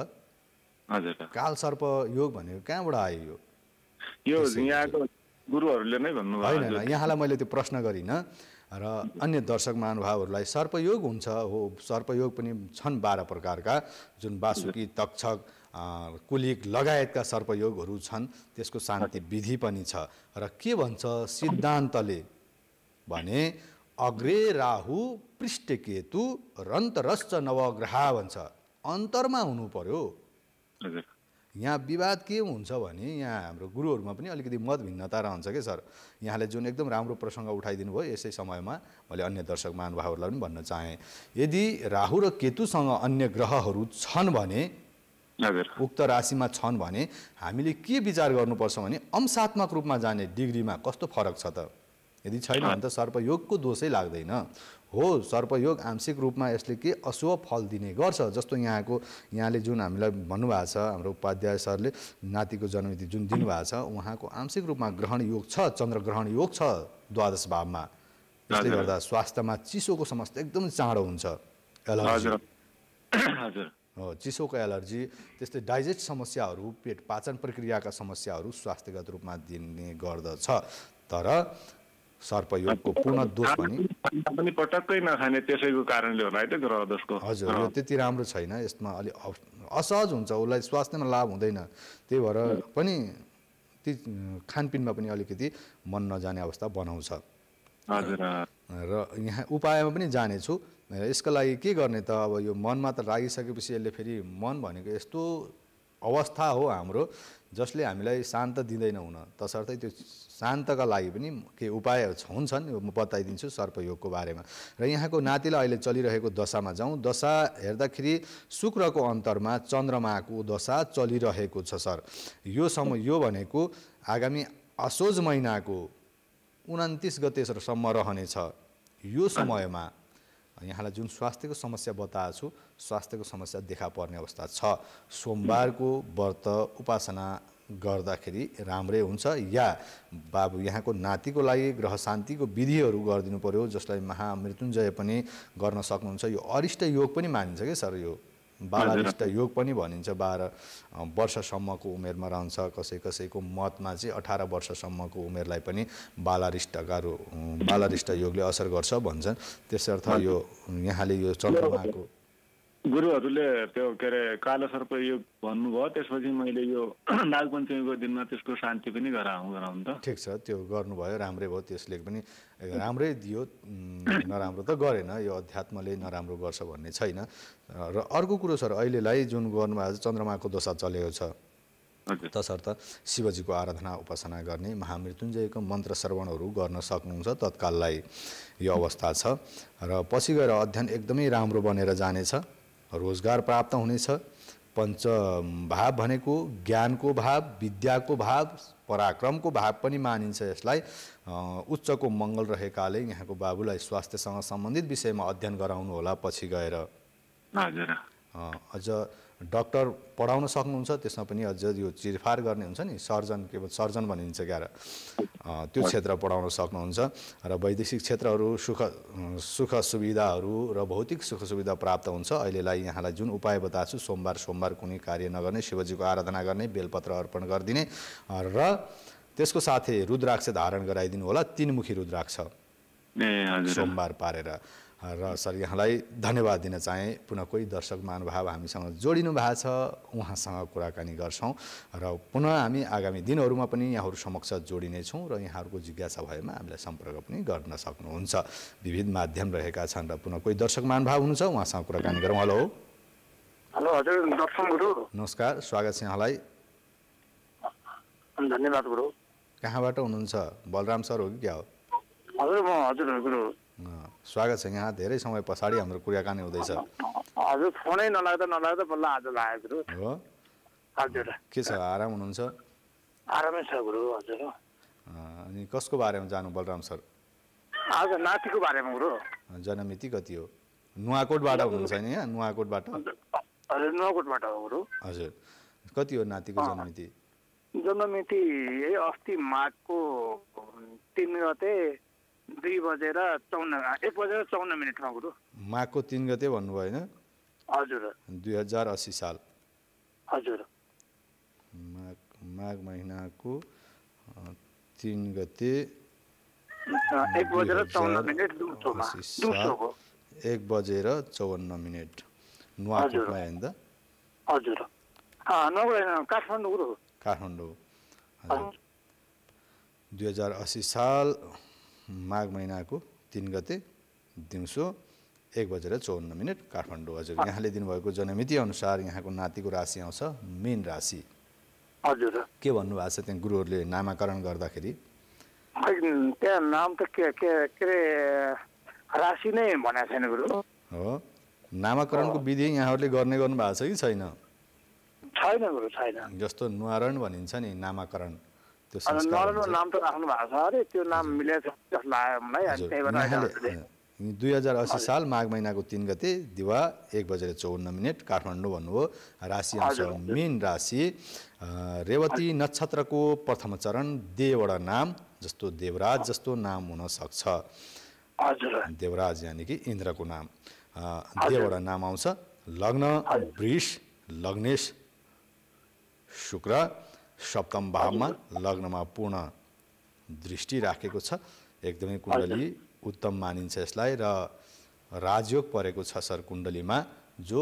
हजुर काल सर्प योग भनेको कहाँबाट आयो यो यो यहाँको गुरुहरूले नै भन्नुभयो होइन यहाँलाई मैले त्यो प्रश्न गरिनँ र अन्य दर्शक महानुभावहरूलाई सर्पयोग हुन्छ हो सर्पयोग पनि छन् बाह्र प्रकारका जुन बासुकी तक्षक कुलिक लगायतका सर्पयोगहरू छन् त्यसको शान्ति विधि पनि छ र के भन्छ सिद्धान्तले भने अग्रे राहु पृष्ठ केतु रन्तरश्च नवग्रह भन्छ अन्तरमा हुनु पर्यो यहाँ विवाद के हुन्छ भने यहाँ हाम्रो गुरुहरूमा पनि अलिकति मतभिन्नता रहन्छ कि सर यहाँले जुन एकदम राम्रो प्रसङ्ग उठाइदिनु भयो यसै समयमा मैले अन्य दर्शक महानुभावहरूलाई पनि भन्न चाहेँ यदि राहु र केतुसँग अन्य ग्रहहरू छन् भने उक्त राशिमा छन् भने हामीले के विचार गर्नुपर्छ भने अंशात्मक रूपमा जाने डिग्रीमा कस्तो फरक छ त यदि छैन भने त सर्पयोगको दोषै लाग्दैन हो सर्पयोग आंशिक रूपमा यसले के अशुभ फल दिने गर्छ जस्तो यहाँको यहाँले जुन हामीलाई भन्नुभएको छ हाम्रो उपाध्याय सरले नातिको जन्मति जुन दिनुभएको छ उहाँको आंशिक रूपमा ग्रहण योग छ चन्द्र ग्रहण योग छ द्वादश भावमा त्यसले गर्दा स्वास्थ्यमा चिसोको समस्या एकदम चाँडो हुन्छ एलर्जी हो चिसोको एलर्जी त्यस्तै डाइजेस्ट समस्याहरू पेट पाचन प्रक्रियाका समस्याहरू स्वास्थ्यगत रूपमा दिने गर्दछ तर सर्पयोगको पूर्ण दोष पनि पटक्कै नखाने त्यसैको कारणले होला है त ग्रह दोषको हजुर त्यति राम्रो छैन यसमा अलिक असहज हुन्छ उसलाई स्वास्थ्यमा लाभ हुँदैन त्यही भएर पनि ती खानपिनमा पनि अलिकति मन नजाने अवस्था बनाउँछ हजुर र यहाँ उपायमा पनि जानेछु यसको लागि के गर्ने त अब यो मनमा त लागिसकेपछि यसले फेरि मन भनेको यस्तो अवस्था हो हाम्रो जसले हामीलाई शान्त दिँदैन हुन तसर्थ त्यो शान्तका लागि पनि केही उपायहरू हुन्छन् म बताइदिन्छु सर्पयोगको बारेमा र यहाँको नातिलाई अहिले चलिरहेको दशामा जाउँ दशा हेर्दाखेरि शुक्रको अन्तरमा चन्द्रमाको दशा चलिरहेको छ सर यो समय यो भनेको आगामी असोज महिनाको उन्तिस गतेसम्म रहनेछ यो समयमा यहाँलाई जुन स्वास्थ्यको समस्या बताएको छु स्वास्थ्यको समस्या देखा पर्ने अवस्था छ सोमबारको व्रत उपासना गर्दाखेरि राम्रै हुन्छ या बाबु यहाँको नातिको लागि ग्रह शान्तिको विधिहरू गरिदिनु पऱ्यो जसलाई महामृत्युञ्जय पनि गर्न सक्नुहुन्छ यो अरिष्ट योग पनि मानिन्छ कि सर यो बालरिष्ट योग पनि भनिन्छ बाह्र वर्षसम्मको उमेरमा रहन्छ कसै कसैको मतमा चाहिँ अठार वर्षसम्मको उमेरलाई पनि बालारिष्टका बालारिष्ट योगले असर गर्छ भन्छन् त्यसर्थ यो यहाँले यो चन्द्रमाको गुरुहरूले त्यो के अरे कालो सर्प यो भन्नुभयो त्यसपछि मैले यो नागपञ्चमीको दिनमा त्यसको शान्ति पनि गराउँ गराउँ त ठिक छ त्यो गर्नुभयो राम्रै भयो त्यसले पनि राम्रै दियो नराम्रो त गरेन यो अध्यात्मले नराम्रो गर्छ भन्ने छैन र अर्को कुरो सर अहिलेलाई जुन गर्नुभएको चन्द्रमाको दशा चलेको छ तसर्थ शिवजीको आराधना उपासना गर्ने महामृत्युञ्जयको मन्त्र श्रवणहरू गर्न सक्नुहुन्छ तत्काललाई यो अवस्था छ र पछि गएर अध्ययन एकदमै राम्रो बनेर जानेछ रोजगार प्राप्त हुनेछ पञ्च भाव भनेको ज्ञानको भाव विद्याको भाव पराक्रमको भाव पनि मानिन्छ यसलाई उच्चको मङ्गल रहेकाले यहाँको बाबुलाई स्वास्थ्यसँग सम्बन्धित विषयमा अध्ययन गराउनु होला पछि गएर अझ डक्टर पढाउन सक्नुहुन्छ त्यसमा पनि अझ यो चिरफार गर्ने हुन्छ नि सर्जन के भन्छ सर्जन भनिन्छ क्यार त्यो क्षेत्र पढाउन सक्नुहुन्छ र वैदेशिक क्षेत्रहरू सुख सुख सुविधाहरू र भौतिक सुख सुविधा प्राप्त हुन्छ अहिलेलाई यहाँलाई जुन उपाय बताएको सोमबार सोमबार कुनै कार्य नगर्ने शिवजीको आराधना गर्ने बेलपत्र अर्पण गरिदिने र त्यसको साथै रुद्राक्ष धारण गराइदिनु होला तिनमुखी रुद्राक्ष सोमबार पारेर र सर यहाँलाई धन्यवाद दिन चाहे पुनः कोही दर्शक महानुभाव हामीसँग जोडिनु भएको छ उहाँसँग कुराकानी गर्छौँ र पुनः हामी आगामी दिनहरूमा पनि यहाँहरू समक्ष जोडिनेछौँ र यहाँहरूको जिज्ञासा भएमा हामीलाई सम्पर्क पनि गर्न सक्नुहुन्छ विविध माध्यम रहेका छन् र पुनः कोही दर्शक महानुभाव हुनुहुन्छ उहाँसँग कुराकानी गरौँ हेलो हेलो हजुर दर्शन गुरु नमस्कार स्वागत छ यहाँलाई धन्यवाद गुरु कहाँबाट हुनुहुन्छ बलराम सर हो कि क्या हो हजुर म हजुर गुरु स्वागत छ यहाँ धेरै समय पछाडि हाम्रो कुराकानी हुँदैछ हजुर फोनै नलाग्दा नलाग्दा बल्ल आज लागेको हो हजुर के छ आराम हुनुहुन्छ आरामै छ गुरु हजुर अनि कसको बारेमा जानु बलराम सर हजुर नातिको बारेमा गुरु जन्ममिति कति हो नुवाकोटबाट हुनुहुन्छ नि यहाँ नुवाकोटबाट हजुर नुवाकोटबाट हो गुरु हजुर कति हो नातिको जन्ममिति जन्ममिति यही अस्ति माघको तिन गते दुई बजेर चौन एक बजेर चौन मिनटमा गुरु माघको तिन गते भन्नुभयो होइन हजुर दुई हजार अस्सी साल हजुर माघ माघ महिनाको तिन गते एक बजेर चौन्न मिनट एक बजेर चौवन्न मिनट नुवाकोटमा होइन त हजुर काठमाडौँ काठमाडौँ दुई हजार अस्सी साल माघ महिनाको तिन गते दिउँसो एक बजेर चौवन्न मिनट काठमाडौँ हजुर यहाँले दिनुभएको जनमिति अनुसार यहाँको नातिको राशि आउँछ मेन राशि हजुर के भन्नुभएको छ त्यहाँ गुरुहरूले नामाकरण गर्दाखेरि त्यहाँ नाम त के के राशि नै भनेको छैन गुरु हो नामाकरणको विधि यहाँहरूले गर्ने गर्नु भएको छ कि छैन छैन गुरु छैन जस्तो नुहारण भनिन्छ नि नामाकरण नराम्रो नाम त राख्नु भएको छ अरे त्यो नाम दुई हजार असी साल माघ महिनाको तिन गते दिवा एक बजेर चौवन्न मिनट काठमाडौँ भन्नुभयो राशि अनुसार मेन राशि रेवती नक्षत्रको प्रथम चरण देवडा नाम जस्तो देवराज जस्तो नाम हुनसक्छ देवराज यानि कि इन्द्रको नाम देवडा नाम आउँछ लग्न वृष लग्नेश शुक्र सप्तम भावमा लग्नमा पूर्ण दृष्टि राखेको छ एकदमै कुण्डली उत्तम मानिन्छ यसलाई र राजयोग परेको छ सर कुण्डलीमा जो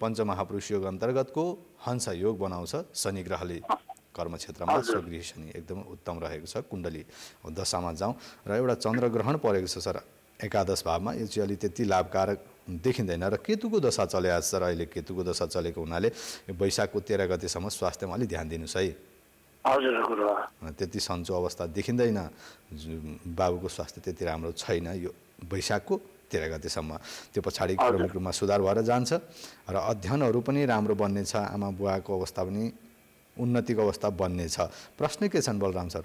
पञ्चमहापुरुष योग अन्तर्गतको हंस योग बनाउँछ शनि ग्रहले कर्म क्षेत्रमा स्वगृह शनि एकदमै उत्तम रहेको छ कुण्डली दशामा जाउँ र एउटा चन्द्रग्रहण परेको छ सर एकादश भावमा यो चाहिँ अलि त्यति लाभकारक देखिँदैन र केतुको दशा चले आज र अहिले केतुको दशा चलेको हुनाले वैशाखको तेह्र गतिसम्म स्वास्थ्यमा अलिक ध्यान दिनुहोस् है हजुर त्यति सन्चो अवस्था देखिँदैन बाबुको स्वास्थ्य त्यति राम्रो छैन यो वैशाखको तेह्र गतेसम्म त्यो पछाडि क्रमिक रूपमा सुधार भएर जान्छ र अध्ययनहरू पनि राम्रो बन्नेछ आमा बुवाको अवस्था पनि उन्नतिको अवस्था बन्नेछ प्रश्न के छन् बलराम सर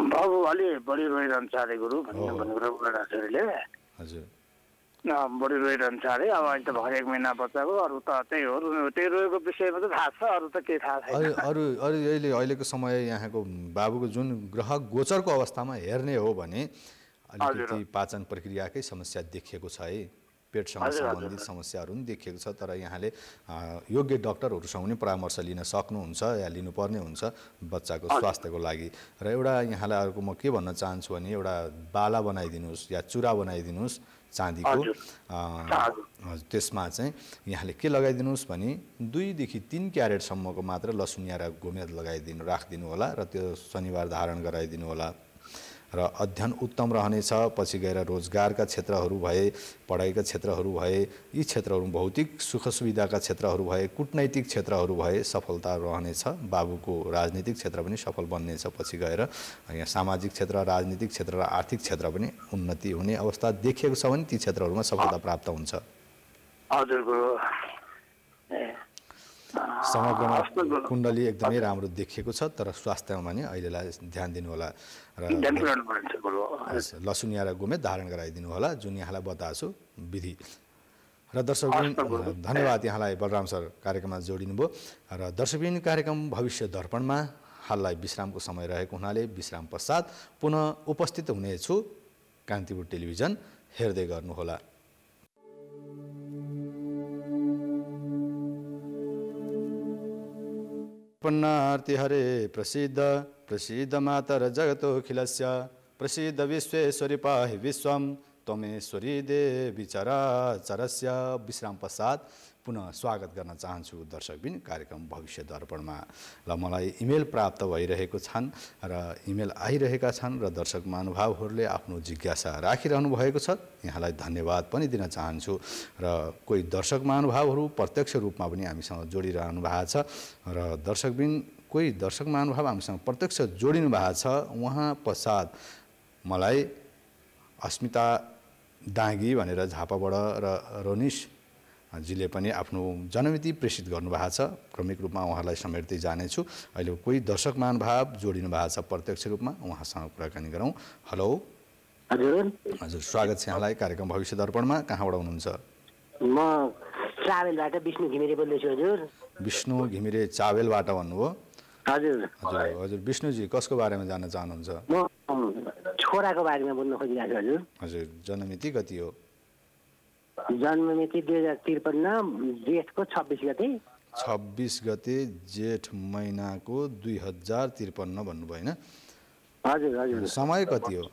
बाबु अलि बढी रहिरहन्छ अरे गुरु भन्ने भन्ने कुरा हजुर बढी रोइरहन्छ अरे अब अहिले त भर्खर एक महिना बच्चाको अरू त त्यही हो त्यही रोएको विषयमा त थाहा छ अरू त केही थाहा छैन अरू अरू अहिले अहिलेको समय यहाँको बाबुको जुन ग्रह गोचरको अवस्थामा हेर्ने हो भने अलिकति पाचन प्रक्रियाकै समस्या देखिएको छ है पेटसँग सम्बन्धित समस्याहरू पनि देखिएको छ तर यहाँले योग्य डक्टरहरूसँग पनि परामर्श लिन सक्नुहुन्छ या लिनुपर्ने हुन्छ बच्चाको स्वास्थ्यको लागि र एउटा यहाँलाई अर्को म के भन्न चाहन्छु भने एउटा बाला बनाइदिनुहोस् या चुरा बनाइदिनुहोस् चाँदीको त्यसमा चाहिँ यहाँले के लगाइदिनुहोस् भने दुईदेखि तिन क्यारेटसम्मको मात्र लसुनिया र घुमेर लगाइदिनु राखिदिनु होला र त्यो शनिबार धारण गराइदिनु होला र अध्ययन उत्तम रहनेछ पछि गएर रोजगारका क्षेत्रहरू भए पढाइका क्षेत्रहरू भए यी क्षेत्रहरू भौतिक सुख सुविधाका क्षेत्रहरू भए कुटनैतिक क्षेत्रहरू भए सफलता रहनेछ बाबुको राजनीतिक क्षेत्र पनि सफल बन्नेछ पछि गएर यहाँ सामाजिक क्षेत्र राजनीतिक क्षेत्र र आर्थिक क्षेत्र पनि उन्नति हुने अवस्था देखिएको छ भने ती क्षेत्रहरूमा सफलता प्राप्त हुन्छ हजुर समग्रमा कुण्डली एकदमै राम्रो देखिएको छ तर स्वास्थ्यमा भने अहिलेलाई ध्यान दिनुहोला र लसुनिया र गुमे धारण गराइदिनु होला जुन यहाँलाई बताएको विधि र दर्शकबिन धन्यवाद यहाँलाई बलराम सर कार्यक्रममा जोडिनुभयो र दर्शकबिन कार्यक्रम भविष्य दर्पणमा हाललाई विश्रामको समय रहेको हुनाले विश्राम पश्चात पुनः उपस्थित हुनेछु कान्तिपुर टेलिभिजन हेर्दै गर्नुहोला पुण्णार्ति हरे प्रसिद्ध प्रसिद्ध मातर जगतोखिलस्य प्रसिद्ध विश्वेश्वरी पाहि विश्वम त्वमेश्वरी देवी चरा चरस्य विश्राम पश्चात पुनः स्वागत गर्न चाहन्छु दर्शकबिन कार्यक्रम भविष्य दर्पणमा र मलाई इमेल प्राप्त भइरहेको छन् र इमेल आइरहेका छन् र दर्शक महानुभावहरूले आफ्नो जिज्ञासा राखिरहनु भएको छ यहाँलाई धन्यवाद पनि दिन चाहन्छु र कोही दर्शक महानुभावहरू प्रत्यक्ष रूपमा पनि हामीसँग जोडिरहनु भएको छ र दर्शकबिन कोही दर्शक महानुभाव हामीसँग प्रत्यक्ष जोडिनु भएको छ उहाँ पश्चात मलाई अस्मिता दाँगी भनेर झापाबाट र रोनिस जीले पनि आफ्नो जनमिति प्रेषित गर्नुभएको छ क्रमिक रूपमा उहाँलाई समेट्दै जानेछु अहिले कोही दर्शक महानुभाव जोडिनु भएको छ प्रत्यक्ष रूपमा उहाँसँग कुराकानी गरौँ हेलो हजुर हजुर स्वागत छ यहाँलाई कार्यक्रम भविष्य दर्पणमा कहाँबाट हुनुहुन्छ म चावेलबाट विष्णु घिमिरे बोल्दैछु हजुर विष्णु घिमिरे चावेलबाट भन्नुभयो हजुर हजुर हजुर विष्णुजी कसको बारेमा जान्न चाहनुहुन्छ म छोराको बारेमा बोल्न खोजिरहेको हजुर हजुर जनमिति कति हो जन्ममिति दुई हजार त्रिपन्न जेठको छब्बिस गते छब्बिस गते जेठ महिनाको दुई हजार त्रिपन्न भन्नुभयो होइन हजुर हजुर समय कति हो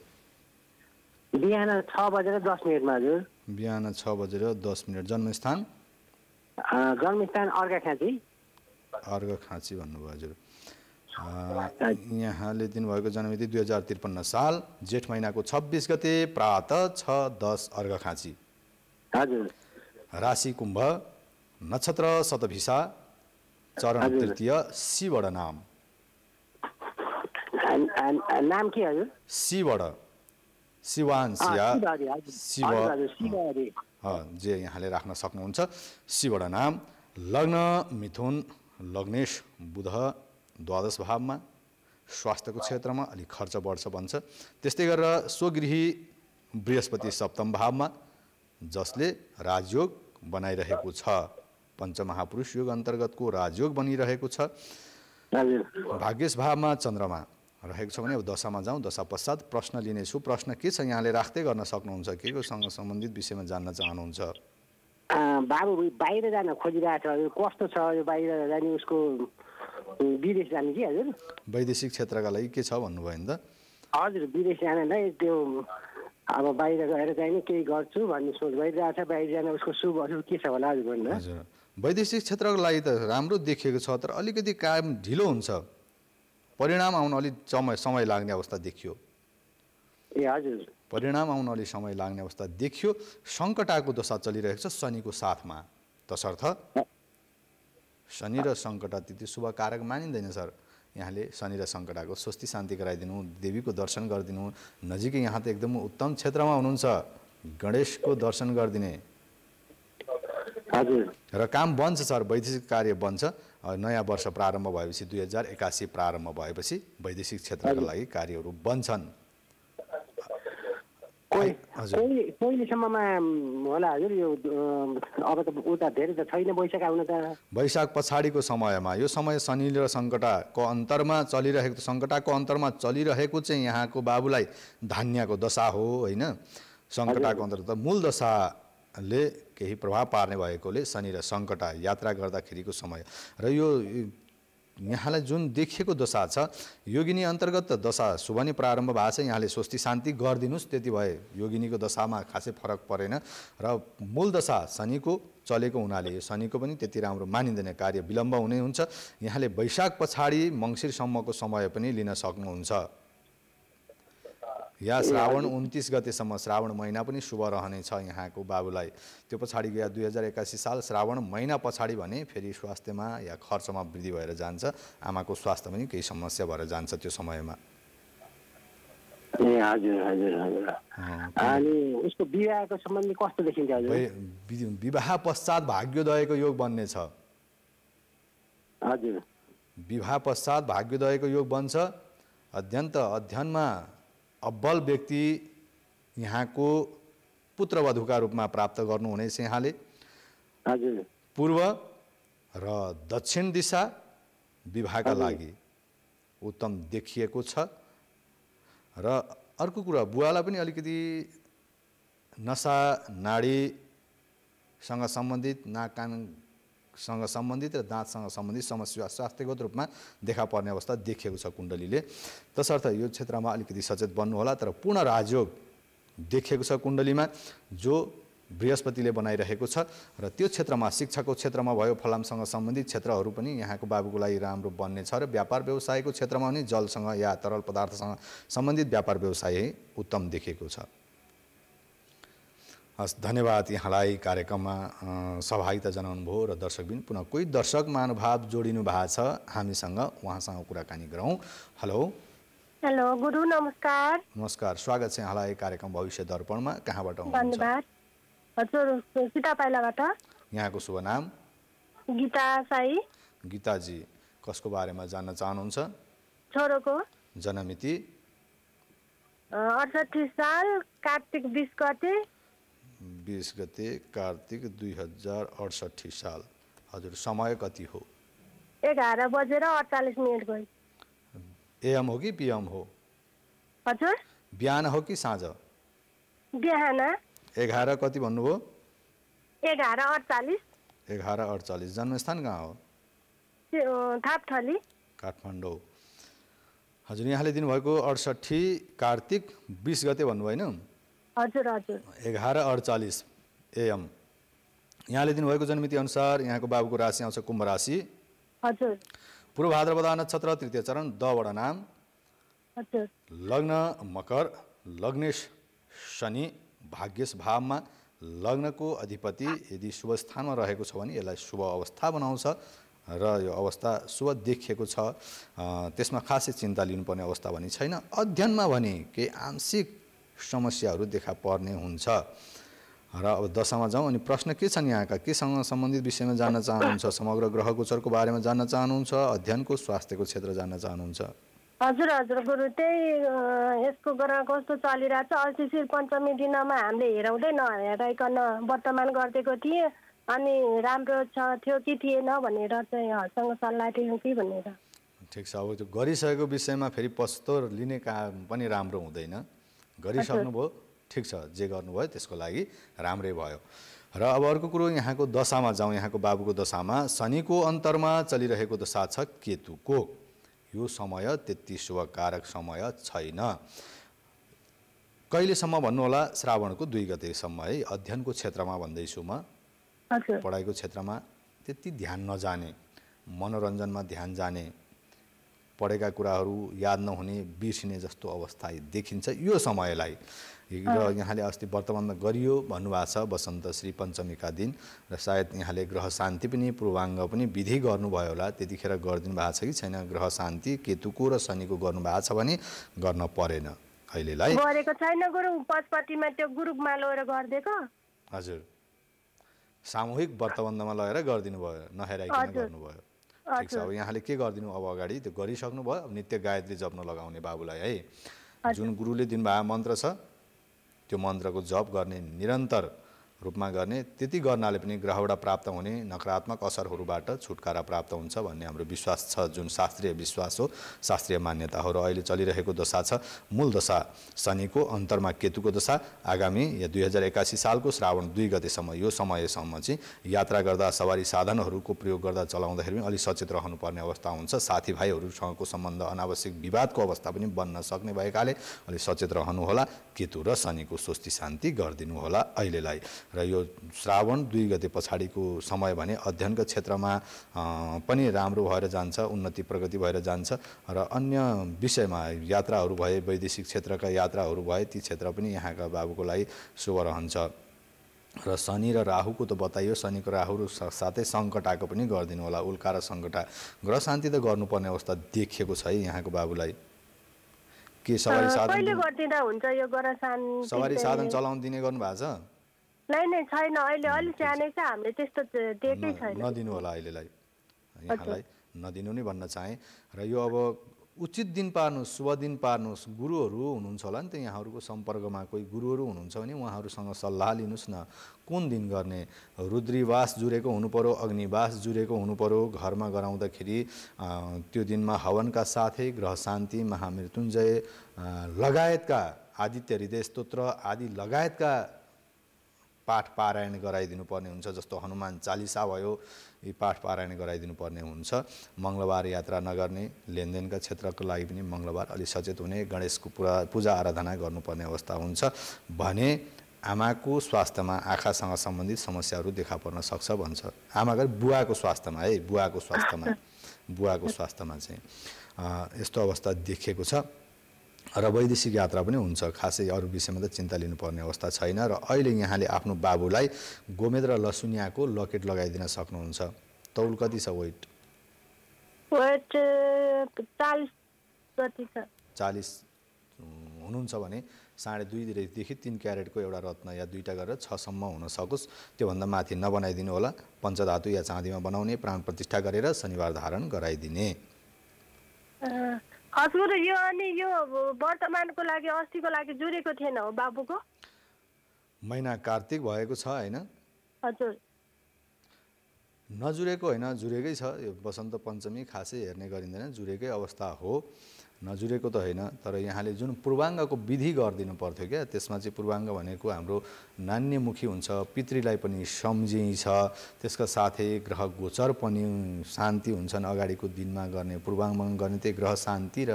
बिहान छ बजेर दस मिनटमा हजुर बिहान छ बजेर दस मिनट जन्मस्थान जन्मस्थान अर्घाखाँची अर्घाखाँची भन्नुभयो हजुर यहाँले दिनुभएको जन्मिति दुई हजार त्रिपन्न साल जेठ महिनाको छब्बिस गते प्रात छ दस अर्घाखाँची हजुर राशि कुम्भ नक्षत्र सतभिसा चरण तृतीय सिबाट नाम नाम के हजुर शिव जे यहाँले राख्न सक्नुहुन्छ शिवड नाम लग्न मिथुन लग्नेश बुध द्वादश भावमा स्वास्थ्यको क्षेत्रमा अलिक खर्च बढ्छ भन्छ त्यस्तै गरेर स्वगृही बृहस्पति सप्तम भावमा जसले राजयोग बनाइरहेको छ पञ्चमहापुरुष योग अन्तर्गतको राजयोग बनिरहेको छ भाग्यस भावमा चन्द्रमा रहेको छ भने अब दशामा जाउँ दशा पश्चात प्रश्न लिनेछु प्रश्न के छ यहाँले राख्दै गर्न सक्नुहुन्छ के कोसँग सम्बन्धित विषयमा जान्न चाहनुहुन्छ बाबु बाहिर जान खोजिरहेको छ कस्तो छ यो बाहिर जाने उसको विदेश जाने कि हजुर वैदेशिक क्षेत्रका लागि के छ भन्नुभयो नि त हजुर विदेश जानलाई त्यो अब बाहिर गएर चाहिँ नि केही गर्छु भन्ने सोच छ बाहिर जान उसको शुभ अशुभ के छ होला हजुर भन्नु वैदेशिक क्षेत्रको लागि त राम्रो देखिएको छ तर अलिकति काम ढिलो हुन्छ परिणाम आउन अलिक समय समय लाग्ने अवस्था देखियो ए हजुर परिणाम आउन अलिक समय लाग्ने अवस्था देखियो सङ्कटाको दशा चलिरहेको छ शनिको साथमा तसर्थ शनि र सङ्कटा त्यति शुभ कारक मानिँदैन सर यहाँले शनि र सङ्कटाको स्वस्ति शान्ति गराइदिनु देवीको दर्शन गरिदिनु नजिकै यहाँ त एकदम उत्तम क्षेत्रमा हुनुहुन्छ गणेशको दर्शन गरिदिने र काम बन्छ सर वैदेशिक कार्य बन्छ नयाँ वर्ष प्रारम्भ भएपछि दुई हजार एकासी प्रारम्भ भएपछि वैदेशिक क्षेत्रका लागि कार्यहरू बन्छन् होला हजुर अब त उता धेरै त छैन वैशाख आउन त वैशाख पछाडिको समयमा यो समय शनि र सङ्कटाको अन्तरमा चलिरहेको सङ्कटाको अन्तरमा चलिरहेको चाहिँ यहाँको बाबुलाई धान्याको दशा हो होइन सङ्कटाको अन्तर त मूल दशाले केही प्रभाव पार्ने भएकोले शनि र सङ्कटा यात्रा गर्दाखेरिको समय र यो यहाँलाई जुन देखिएको दशा छ योगिनी अन्तर्गत त दशा शुभ नै प्रारम्भ भएको छ यहाँले स्वस्ति शान्ति गरिदिनुहोस् त्यति भए योगिनीको दशामा खासै फरक परेन र मूल दशा शनिको चलेको हुनाले यो शनिको पनि त्यति राम्रो मानिँदैन कार्य विलम्ब हुने हुन्छ यहाँले वैशाख पछाडि मङ्सिरसम्मको समय पनि लिन सक्नुहुन्छ या श्रावण उन्तिस गतेसम्म श्रावण महिना पनि शुभ रहनेछ यहाँको बाबुलाई त्यो पछाडि या दुई हजार एक्कासी साल श्रावण महिना पछाडि भने फेरि स्वास्थ्यमा या खर्चमा वृद्धि भएर जान्छ आमाको स्वास्थ्य पनि केही समस्या भएर जान्छ त्यो समयमा ए हजुर हजुर हजुर अनि उसको विवाहको विवाह पश्चात भाग्योदयको योग बन्नेछ हजुर विवाह पश्चात भाग्योदयको योग बन्छ अध्ययन त अध्ययनमा अब्बल व्यक्ति यहाँको पुत्रवधुका रूपमा प्राप्त गर्नुहुनेछ यहाँले पूर्व र दक्षिण दिशा विवाहका लागि उत्तम देखिएको छ र अर्को कुरा बुवालाई पनि अलिकति नसा नाडीसँग सम्बन्धित नाक कान सँग सम्बन्धित र दाँतसँग सम्बन्धित समस्या स्वास्थ्यगत रूपमा देखा पर्ने अवस्था देखिएको छ कुण्डलीले तसर्थ यो क्षेत्रमा अलिकति सचेत बन्नुहोला तर पूर्ण राजयोग देखिएको छ कुण्डलीमा जो बृहस्पतिले बनाइरहेको छ र त्यो क्षेत्रमा शिक्षाको क्षेत्रमा भयो फलामसँग सम्बन्धित क्षेत्रहरू पनि यहाँको बाबुको लागि राम्रो बन्ने छ र व्यापार व्यवसायको क्षेत्रमा पनि जलसँग या तरल पदार्थसँग सम्बन्धित व्यापार व्यवसाय उत्तम देखेको छ हस् धन्यवाद यहाँलाई कार्यक्रममा सहभागिता जनाउनुभयो र दर्शकबिन पुनः कोही दर्शक महानुभाव जोडिनु भएको छ हामीसँग उहाँसँग कुराकानी गरौँ हेलो हेलो गुरु नमस्कार नमस्कार स्वागत छ यहाँलाई कार्यक्रम भविष्य दर्पणमा कहाँबाट धन्यवाद यहाँको शुभ नाम गीता साई गीताजी कसको बारेमा जान्न चाहनुहुन्छ छोरोको जन्ममिति अडसठी साल कार्तिक बिस गते बिस गते कार्तिक दुई हजार अडसठी साल हजुर समय कति हो एघार बजेर अडचालिस मिनट भयो एएम हो कि पिएम हो हजुर बिहान हो कि साँझ बिहान एघार कति भन्नुभयो एघार अडचालिस एघार अडचालिस जन्मस्थान कहाँ हो थापथली काठमाडौँ हजुर यहाँले दिनुभएको अडसठी कार्तिक बिस गते भन्नुभयो होइन हजुर हजुर एघार अडचालिस एएम यहाँले दिनुभएको जन्मिति अनुसार यहाँको बाबुको राशि आउँछ कुम्भ राशि हजुर पूर्व भाद्रपदा नक्षत्र तृतीय चरण दवटा नाम लग्न मकर लग्नेश शनि भाग्यस भावमा लग्नको अधिपति यदि शुभ स्थानमा रहेको छ भने यसलाई शुभ अवस्था बनाउँछ र यो अवस्था शुभ देखिएको छ त्यसमा खासै चिन्ता लिनुपर्ने अवस्था भने छैन अध्ययनमा भने केही आंशिक समस्याहरू देखा पर्ने हुन्छ र अब दशमा जाउँ अनि प्रश्न के छन् यहाँका केसँग सम्बन्धित विषयमा जान्न चाहनुहुन्छ समग्र ग्रह गोचरको बारेमा जान्न चाहनुहुन्छ अध्ययनको स्वास्थ्यको क्षेत्र जान्न चाहनुहुन्छ हजुर हजुर गुरु त्यही यसको ग्रह कस्तो चलिरहेछ अस्ति शिर पञ्चमी दिनमा हामीले हेराउँदै नहेराइकन वर्तमान गरिदिएको थिएँ अनि राम्रो छ थियो कि थिएन भनेर चाहिँ हजुरसँग सल्लाह दिउँ कि भनेर ठिक छ अब त्यो गरिसकेको विषयमा फेरि पस्तो लिने काम पनि राम्रो हुँदैन गरिसक्नुभयो ठिक छ जे गर्नुभयो त्यसको लागि राम्रै भयो र अब अर्को कुरो यहाँको दशामा जाउँ यहाँको बाबुको दशामा शनिको अन्तरमा चलिरहेको दशा छ केतुको यो समय त्यति शुभकारक समय छैन कहिलेसम्म भन्नुहोला श्रावणको दुई गतेसम्म है अध्ययनको क्षेत्रमा भन्दैछु म पढाइको क्षेत्रमा त्यति ध्यान नजाने मनोरञ्जनमा ध्यान जाने पढेका कुराहरू याद नहुने बिर्सिने जस्तो अवस्था देखिन्छ यो समयलाई र यहाँले अस्ति वर्तमानमा गरियो भन्नुभएको छ वसन्त श्री पञ्चमीका दिन र सायद यहाँले ग्रह शान्ति पनि पूर्वाङ्ग पनि विधि गर्नुभयो होला त्यतिखेर गरिदिनु भएको छ कि छैन ग्रह शान्ति केतुको र शनिको गर्नुभएको छ भने गर्न परेन अहिलेलाई गरेको छैन गुरु त्यो लगेर गरिदिएको हजुर सामूहिक वर्तबन्धमा लगेर गरिदिनु भयो नहेराइकन गर्नुभयो ठिक छ अब यहाँले के गरिदिनु अब अगाडि त्यो गरिसक्नु भयो अब नित्य गायत्री जप्न लगाउने बाबुलाई है जुन गुरुले दिनुभएको मन्त्र छ त्यो मन्त्रको जप गर्ने निरन्तर रूपमा गर्ने त्यति गर्नाले पनि ग्रहबाट प्राप्त हुने नकारात्मक असरहरूबाट छुटकारा प्राप्त हुन्छ भन्ने हाम्रो विश्वास छ जुन शास्त्रीय विश्वास हो शास्त्रीय मान्यता हो र अहिले चलिरहेको दशा छ मूल दशा शनिको अन्तरमा केतुको दशा आगामी या दुई हजार एकासी सालको श्रावण दुई गतेसम्म यो समयसम्म चाहिँ यात्रा गर्दा सवारी साधनहरूको प्रयोग गर्दा चलाउँदाखेरि पनि अलिक सचेत रहनुपर्ने अवस्था हुन्छ साथीभाइहरूसँगको सम्बन्ध अनावश्यक विवादको अवस्था पनि बन्न सक्ने भएकाले अलिक सचेत रहनुहोला केतु र शनिको स्वस्ति शान्ति गरिदिनुहोला अहिलेलाई र यो श्रावण दुई गते पछाडिको समय भने अध्ययनको क्षेत्रमा पनि राम्रो भएर जान्छ उन्नति प्रगति भएर जान्छ र अन्य विषयमा यात्राहरू भए वैदेशिक क्षेत्रका यात्राहरू भए ती क्षेत्र पनि यहाँका बाबुको लागि शुभ रहन्छ र शनि र राहुको त बताइयो शनिको राहु र साथै सङ्कटाको पनि गरिदिनु होला उल्का र सङ्कटा ग्रह शान्ति त गर्नुपर्ने अवस्था देखिएको छ है यहाँको बाबुलाई के सवारी साधन सवारी साधन चलाउन दिने गर्नु भएको छ नै नै छैन अहिले अलिक सानै छ हामीले त्यस्तो दिएकै छैन नदिनु होला अहिलेलाई यहाँलाई नदिनु नै भन्न चाहेँ र यो अब उचित दिन पार्नुहोस् शुभ दिन पार्नुहोस् गुरुहरू हुनुहुन्छ होला नि त यहाँहरूको सम्पर्कमा कोही गुरुहरू हुनुहुन्छ भने उहाँहरूसँग सल्लाह लिनुहोस् न कुन दिन गर्ने रुद्रीवास जुरेको हुनुपऱ्यो अग्निवास जुरेको हुनुपऱ्यो घरमा गराउँदाखेरि त्यो दिनमा हवनका साथै ग्रह शान्ति महामृत्युञ्जय लगायतका आदित्य हृदय स्तोत्र आदि लगायतका पाठ पारायण गराइदिनु पर्ने हुन्छ जस्तो हनुमान चालिसा भयो यी पाठ पारायण गराइदिनु पर्ने हुन्छ मङ्गलबार यात्रा नगर्ने लेनदेनका क्षेत्रको लागि पनि मङ्गलबार अलि सचेत हुने गणेशको पुरा पूजा आराधना गर्नुपर्ने अवस्था हुन्छ भने आमाको स्वास्थ्यमा आँखासँग सम्बन्धित समस्याहरू देखा पर्न सक्छ भन्छ आमाको बुवाको स्वास्थ्यमा है बुवाको स्वास्थ्यमा बुवाको स्वास्थ्यमा चाहिँ यस्तो अवस्था देखिएको छ र वैदेशिक यात्रा पनि हुन्छ खासै अरू विषयमा त चिन्ता लिनुपर्ने अवस्था छैन र अहिले यहाँले आफ्नो बाबुलाई गोमेद र लसुनियाको लकेट लगाइदिन सक्नुहुन्छ तौल कति छ वेट चालिस हुनुहुन्छ भने साढे दुईदेखि तिन क्यारेटको एउटा रत्न या दुईवटा गरेर छसम्म हुन सकोस् त्योभन्दा माथि नबनाइदिनु होला पञ्चधातु या चाँदीमा बनाउने प्राण प्रतिष्ठा गरेर शनिबार धारण गराइदिने हजुर यो अनि यो वर्तमानको लागि अस्तिको लागि जुरेको थिएन हो बाबुको महिना कार्तिक भएको छ होइन हजुर नजुरेको होइन जुरेकै छ यो बसन्त पञ्चमी खासै हेर्ने गरिँदैन जुरेकै अवस्था हो नजुरेको त होइन तर यहाँले जुन पूर्वाङ्गको विधि गरिदिनु पर्थ्यो क्या त्यसमा चाहिँ पूर्वाङ्ग भनेको हाम्रो नान्यमुखी हुन्छ पितृलाई पनि सम्झिन्छ छ त्यसका साथै ग्रह गोचर पनि शान्ति हुन्छन् अगाडिको दिनमा गर्ने पूर्वाङ्गमा गर्ने त्यही ग्रह शान्ति र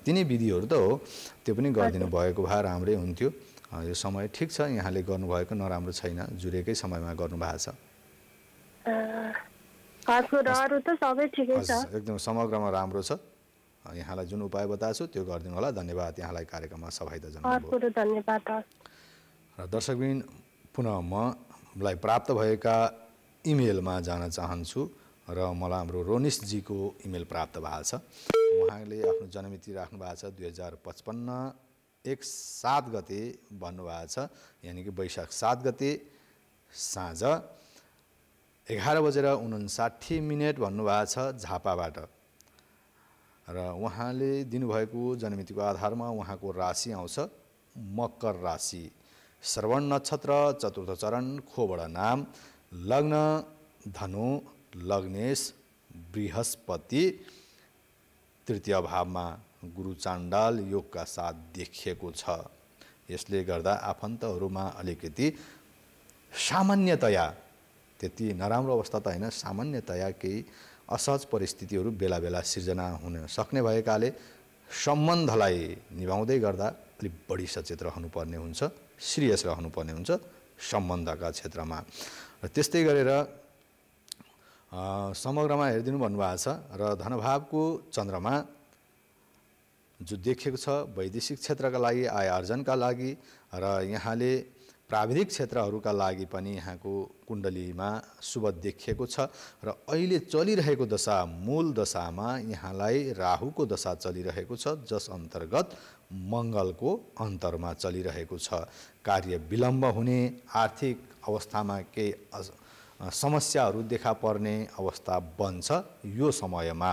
तिनै विधिहरू त हो त्यो पनि गरिदिनु भएको भए राम्रै हुन्थ्यो यो समय ठिक छ यहाँले गर्नुभएको नराम्रो छैन जुरेकै समयमा गर्नुभएको छ एकदम समग्रमा राम्रो छ यहाँलाई जुन उपाय बताएको छु त्यो गरिदिनु होला धन्यवाद यहाँलाई कार्यक्रममा सहभागिता जनाउनु धन्यवाद र दर्शकबिन पुनः मलाई प्राप्त भएका इमेलमा जान चाहन्छु र मलाई हाम्रो रोनिसजीको इमेल प्राप्त भएको छ उहाँले आफ्नो जन्ममिति राख्नु भएको छ दुई हजार पचपन्न एक सात गते भन्नुभएको छ यानि कि वैशाख सात गते साँझ एघार बजेर उन्साठी मिनट भन्नुभएको छ झापाबाट र उहाँले दिनुभएको जनमितिको आधारमा उहाँको राशि आउँछ मकर राशि श्रवण नक्षत्र चतुर्थ चरण खोबड नाम लग्न धनु लग्नेश बृहस्पति तृतीय भावमा गुरु चाण्डाल योगका साथ देखिएको छ यसले गर्दा आफन्तहरूमा अलिकति सामान्यतया त्यति नराम्रो अवस्था त होइन सामान्यतया केही असहज परिस्थितिहरू बेला बेला सिर्जना हुन सक्ने भएकाले सम्बन्धलाई निभाउँदै गर्दा अलिक बढी सचेत रहनुपर्ने हुन्छ सिरियस रहनुपर्ने हुन्छ सम्बन्धका क्षेत्रमा र त्यस्तै गरेर समग्रमा हेरिदिनु भन्नुभएको छ र धनभावको चन्द्रमा जो देखेको छ वैदेशिक क्षेत्रका लागि आय आर्जनका लागि र यहाँले प्राविधिक क्षेत्रहरूका लागि पनि यहाँको कुण्डलीमा शुभ देखिएको छ र अहिले चलिरहेको दशा मूल दशामा यहाँलाई राहुको दशा चलिरहेको छ जस अन्तर्गत मङ्गलको अन्तरमा चलिरहेको छ कार्य विलम्ब हुने आर्थिक अवस्थामा केही समस्याहरू देखा पर्ने अवस्था बन्छ यो समयमा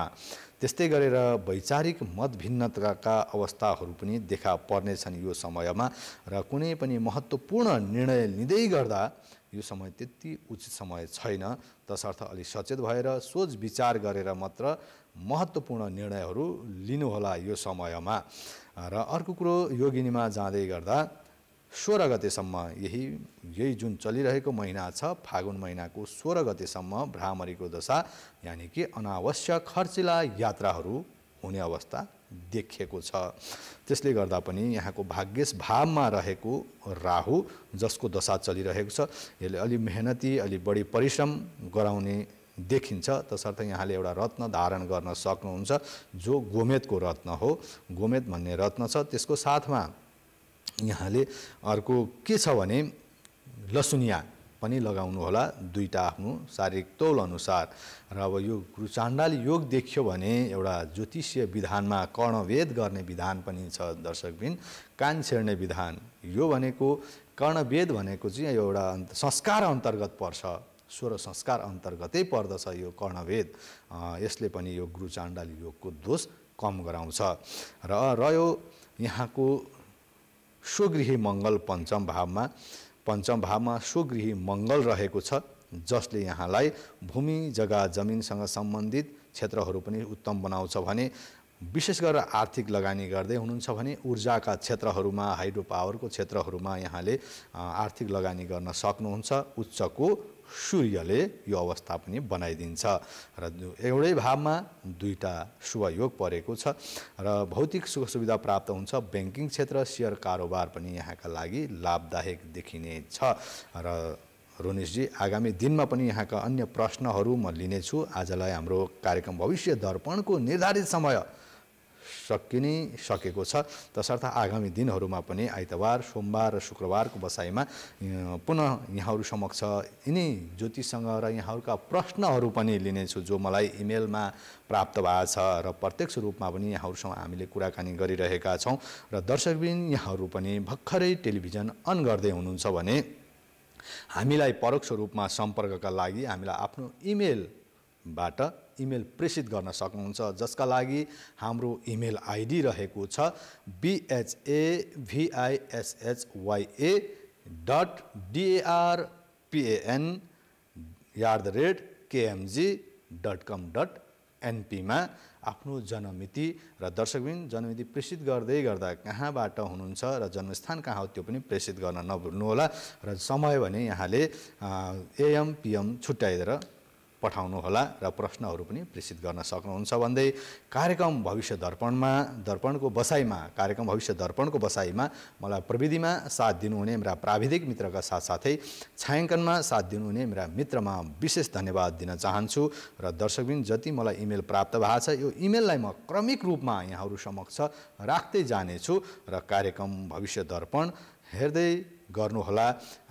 त्यस्तै गरेर वैचारिक मतभिन्नताका अवस्थाहरू पनि देखा पर्नेछन् यो समयमा र कुनै पनि महत्त्वपूर्ण निर्णय लिँदै गर्दा यो समय त्यति उचित समय छैन तसर्थ अलिक सचेत भएर सोच विचार गरेर मात्र महत्त्वपूर्ण निर्णयहरू लिनुहोला यो समयमा र अर्को कुरो योगिनीमा जाँदै गर्दा सोह्र गतेसम्म यही यही जुन चलिरहेको महिना छ फागुन महिनाको सोह्र गतेसम्म भ्रामरीको दशा यानि कि अनावश्यक खर्चिला यात्राहरू हुने अवस्था देखिएको छ त्यसले गर्दा पनि यहाँको भाग्यस भावमा रहेको राहु जसको दशा चलिरहेको छ यसले अलि मेहनती अलि बढी परिश्रम गराउने देखिन्छ तसर्थ यहाँले एउटा रत्न धारण गर्न सक्नुहुन्छ जो गोमेदको रत्न हो गोमेद भन्ने रत्न छ त्यसको साथमा यहाँले अर्को के छ भने लसुनिया पनि लगाउनुहोला दुईवटा आफ्नो शारीरिक तौल अनुसार र अब यो गुरुचाण्डाले योग देखियो भने एउटा ज्योतिषीय विधानमा कर्णवेद गर्ने विधान पनि छ दर्शकबिन कान छेड्ने विधान यो भनेको कर्णवेद भनेको चाहिँ एउटा संस्कार अन्तर्गत पर्छ स्वर संस्कार अन्तर्गतै पर्दछ यो कर्णवेद यसले पनि यो गुरुचाण्डाली योगको दोष कम गराउँछ र रह्यो यहाँको स्वगृही मङ्गल पञ्चम भावमा पञ्चम भावमा स्वगृही मङ्गल रहेको छ जसले यहाँलाई भूमि जग्गा जमिनसँग सम्बन्धित क्षेत्रहरू पनि उत्तम बनाउँछ भने विशेष गरेर आर्थिक लगानी गर्दै हुनुहुन्छ भने ऊर्जाका क्षेत्रहरूमा हाइड्रो पावरको क्षेत्रहरूमा यहाँले आर्थिक लगानी गर्न सक्नुहुन्छ उच्चको सूर्यले यो अवस्था पनि बनाइदिन्छ र एउटै भावमा दुईवटा शुभयोग परेको छ र भौतिक सुख सुविधा प्राप्त हुन्छ ब्याङ्किङ क्षेत्र सेयर कारोबार पनि यहाँका लागि लाभदायक देखिने छ र रोनिशजी आगामी दिनमा पनि यहाँका अन्य प्रश्नहरू म लिनेछु आजलाई हाम्रो कार्यक्रम भविष्य दर्पणको निर्धारित समय सकिने सकेको छ तसर्थ आगामी दिनहरूमा पनि आइतबार सोमबार र शुक्रबारको बसाइमा पुनः यहाँहरू समक्ष यिनै ज्योतिषसँग र यहाँहरूका प्रश्नहरू पनि लिनेछु जो मलाई इमेलमा प्राप्त भएको छ र प्रत्यक्ष रूपमा पनि यहाँहरूसँग हामीले कुराकानी गरिरहेका छौँ र दर्शकबिन यहाँहरू पनि भर्खरै टेलिभिजन अन गर्दै हुनुहुन्छ भने हामीलाई परोक्ष रूपमा सम्पर्कका लागि हामीलाई आफ्नो इमेलबाट इमेल प्रेषित गर्न सक्नुहुन्छ जसका लागि हाम्रो इमेल आइडी रहेको छ बिएचएभिआइएसएचवाइए dot डिएआरपिएन at the rate KMG dot com dot एनपीमा आफ्नो जन्ममिति र दर्शकबिन जन्ममिति प्रेषित गर्दै गर्दा कहाँबाट हुनुहुन्छ र जन्मस्थान कहाँ हो त्यो पनि प्रेषित गर्न नभुल्नुहोला र समय भने यहाँले एएम पिएम छुट्याएर पठाउनुहोला र प्रश्नहरू पनि प्रेषित गर्न सक्नुहुन्छ भन्दै कार्यक्रम भविष्य दर्पणमा दर्पणको बसाइमा कार्यक्रम भविष्य दर्पणको बसाइमा मलाई प्रविधिमा साथ दिनुहुने मेरा प्राविधिक मित्रका साथसाथै छायाङ्कनमा साथ दिनुहुने मेरा मित्रमा विशेष धन्यवाद दिन चाहन्छु र दर्शकबिन जति मलाई इमेल प्राप्त भएको छ यो इमेललाई म क्रमिक रूपमा यहाँहरू समक्ष राख्दै जानेछु र कार्यक्रम भविष्य दर्पण हेर्दै गर्नुहोला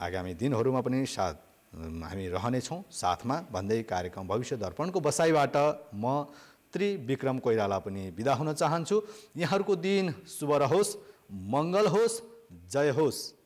आगामी दिनहरूमा पनि साथ हामी रहनेछौँ साथमा भन्दै कार्यक्रम भविष्य दर्पणको बसाइबाट म त्रिविक्रम कोइराला पनि बिदा हुन चाहन्छु यहाँहरूको दिन शुभ रहोस् मङ्गल होस् जय होस्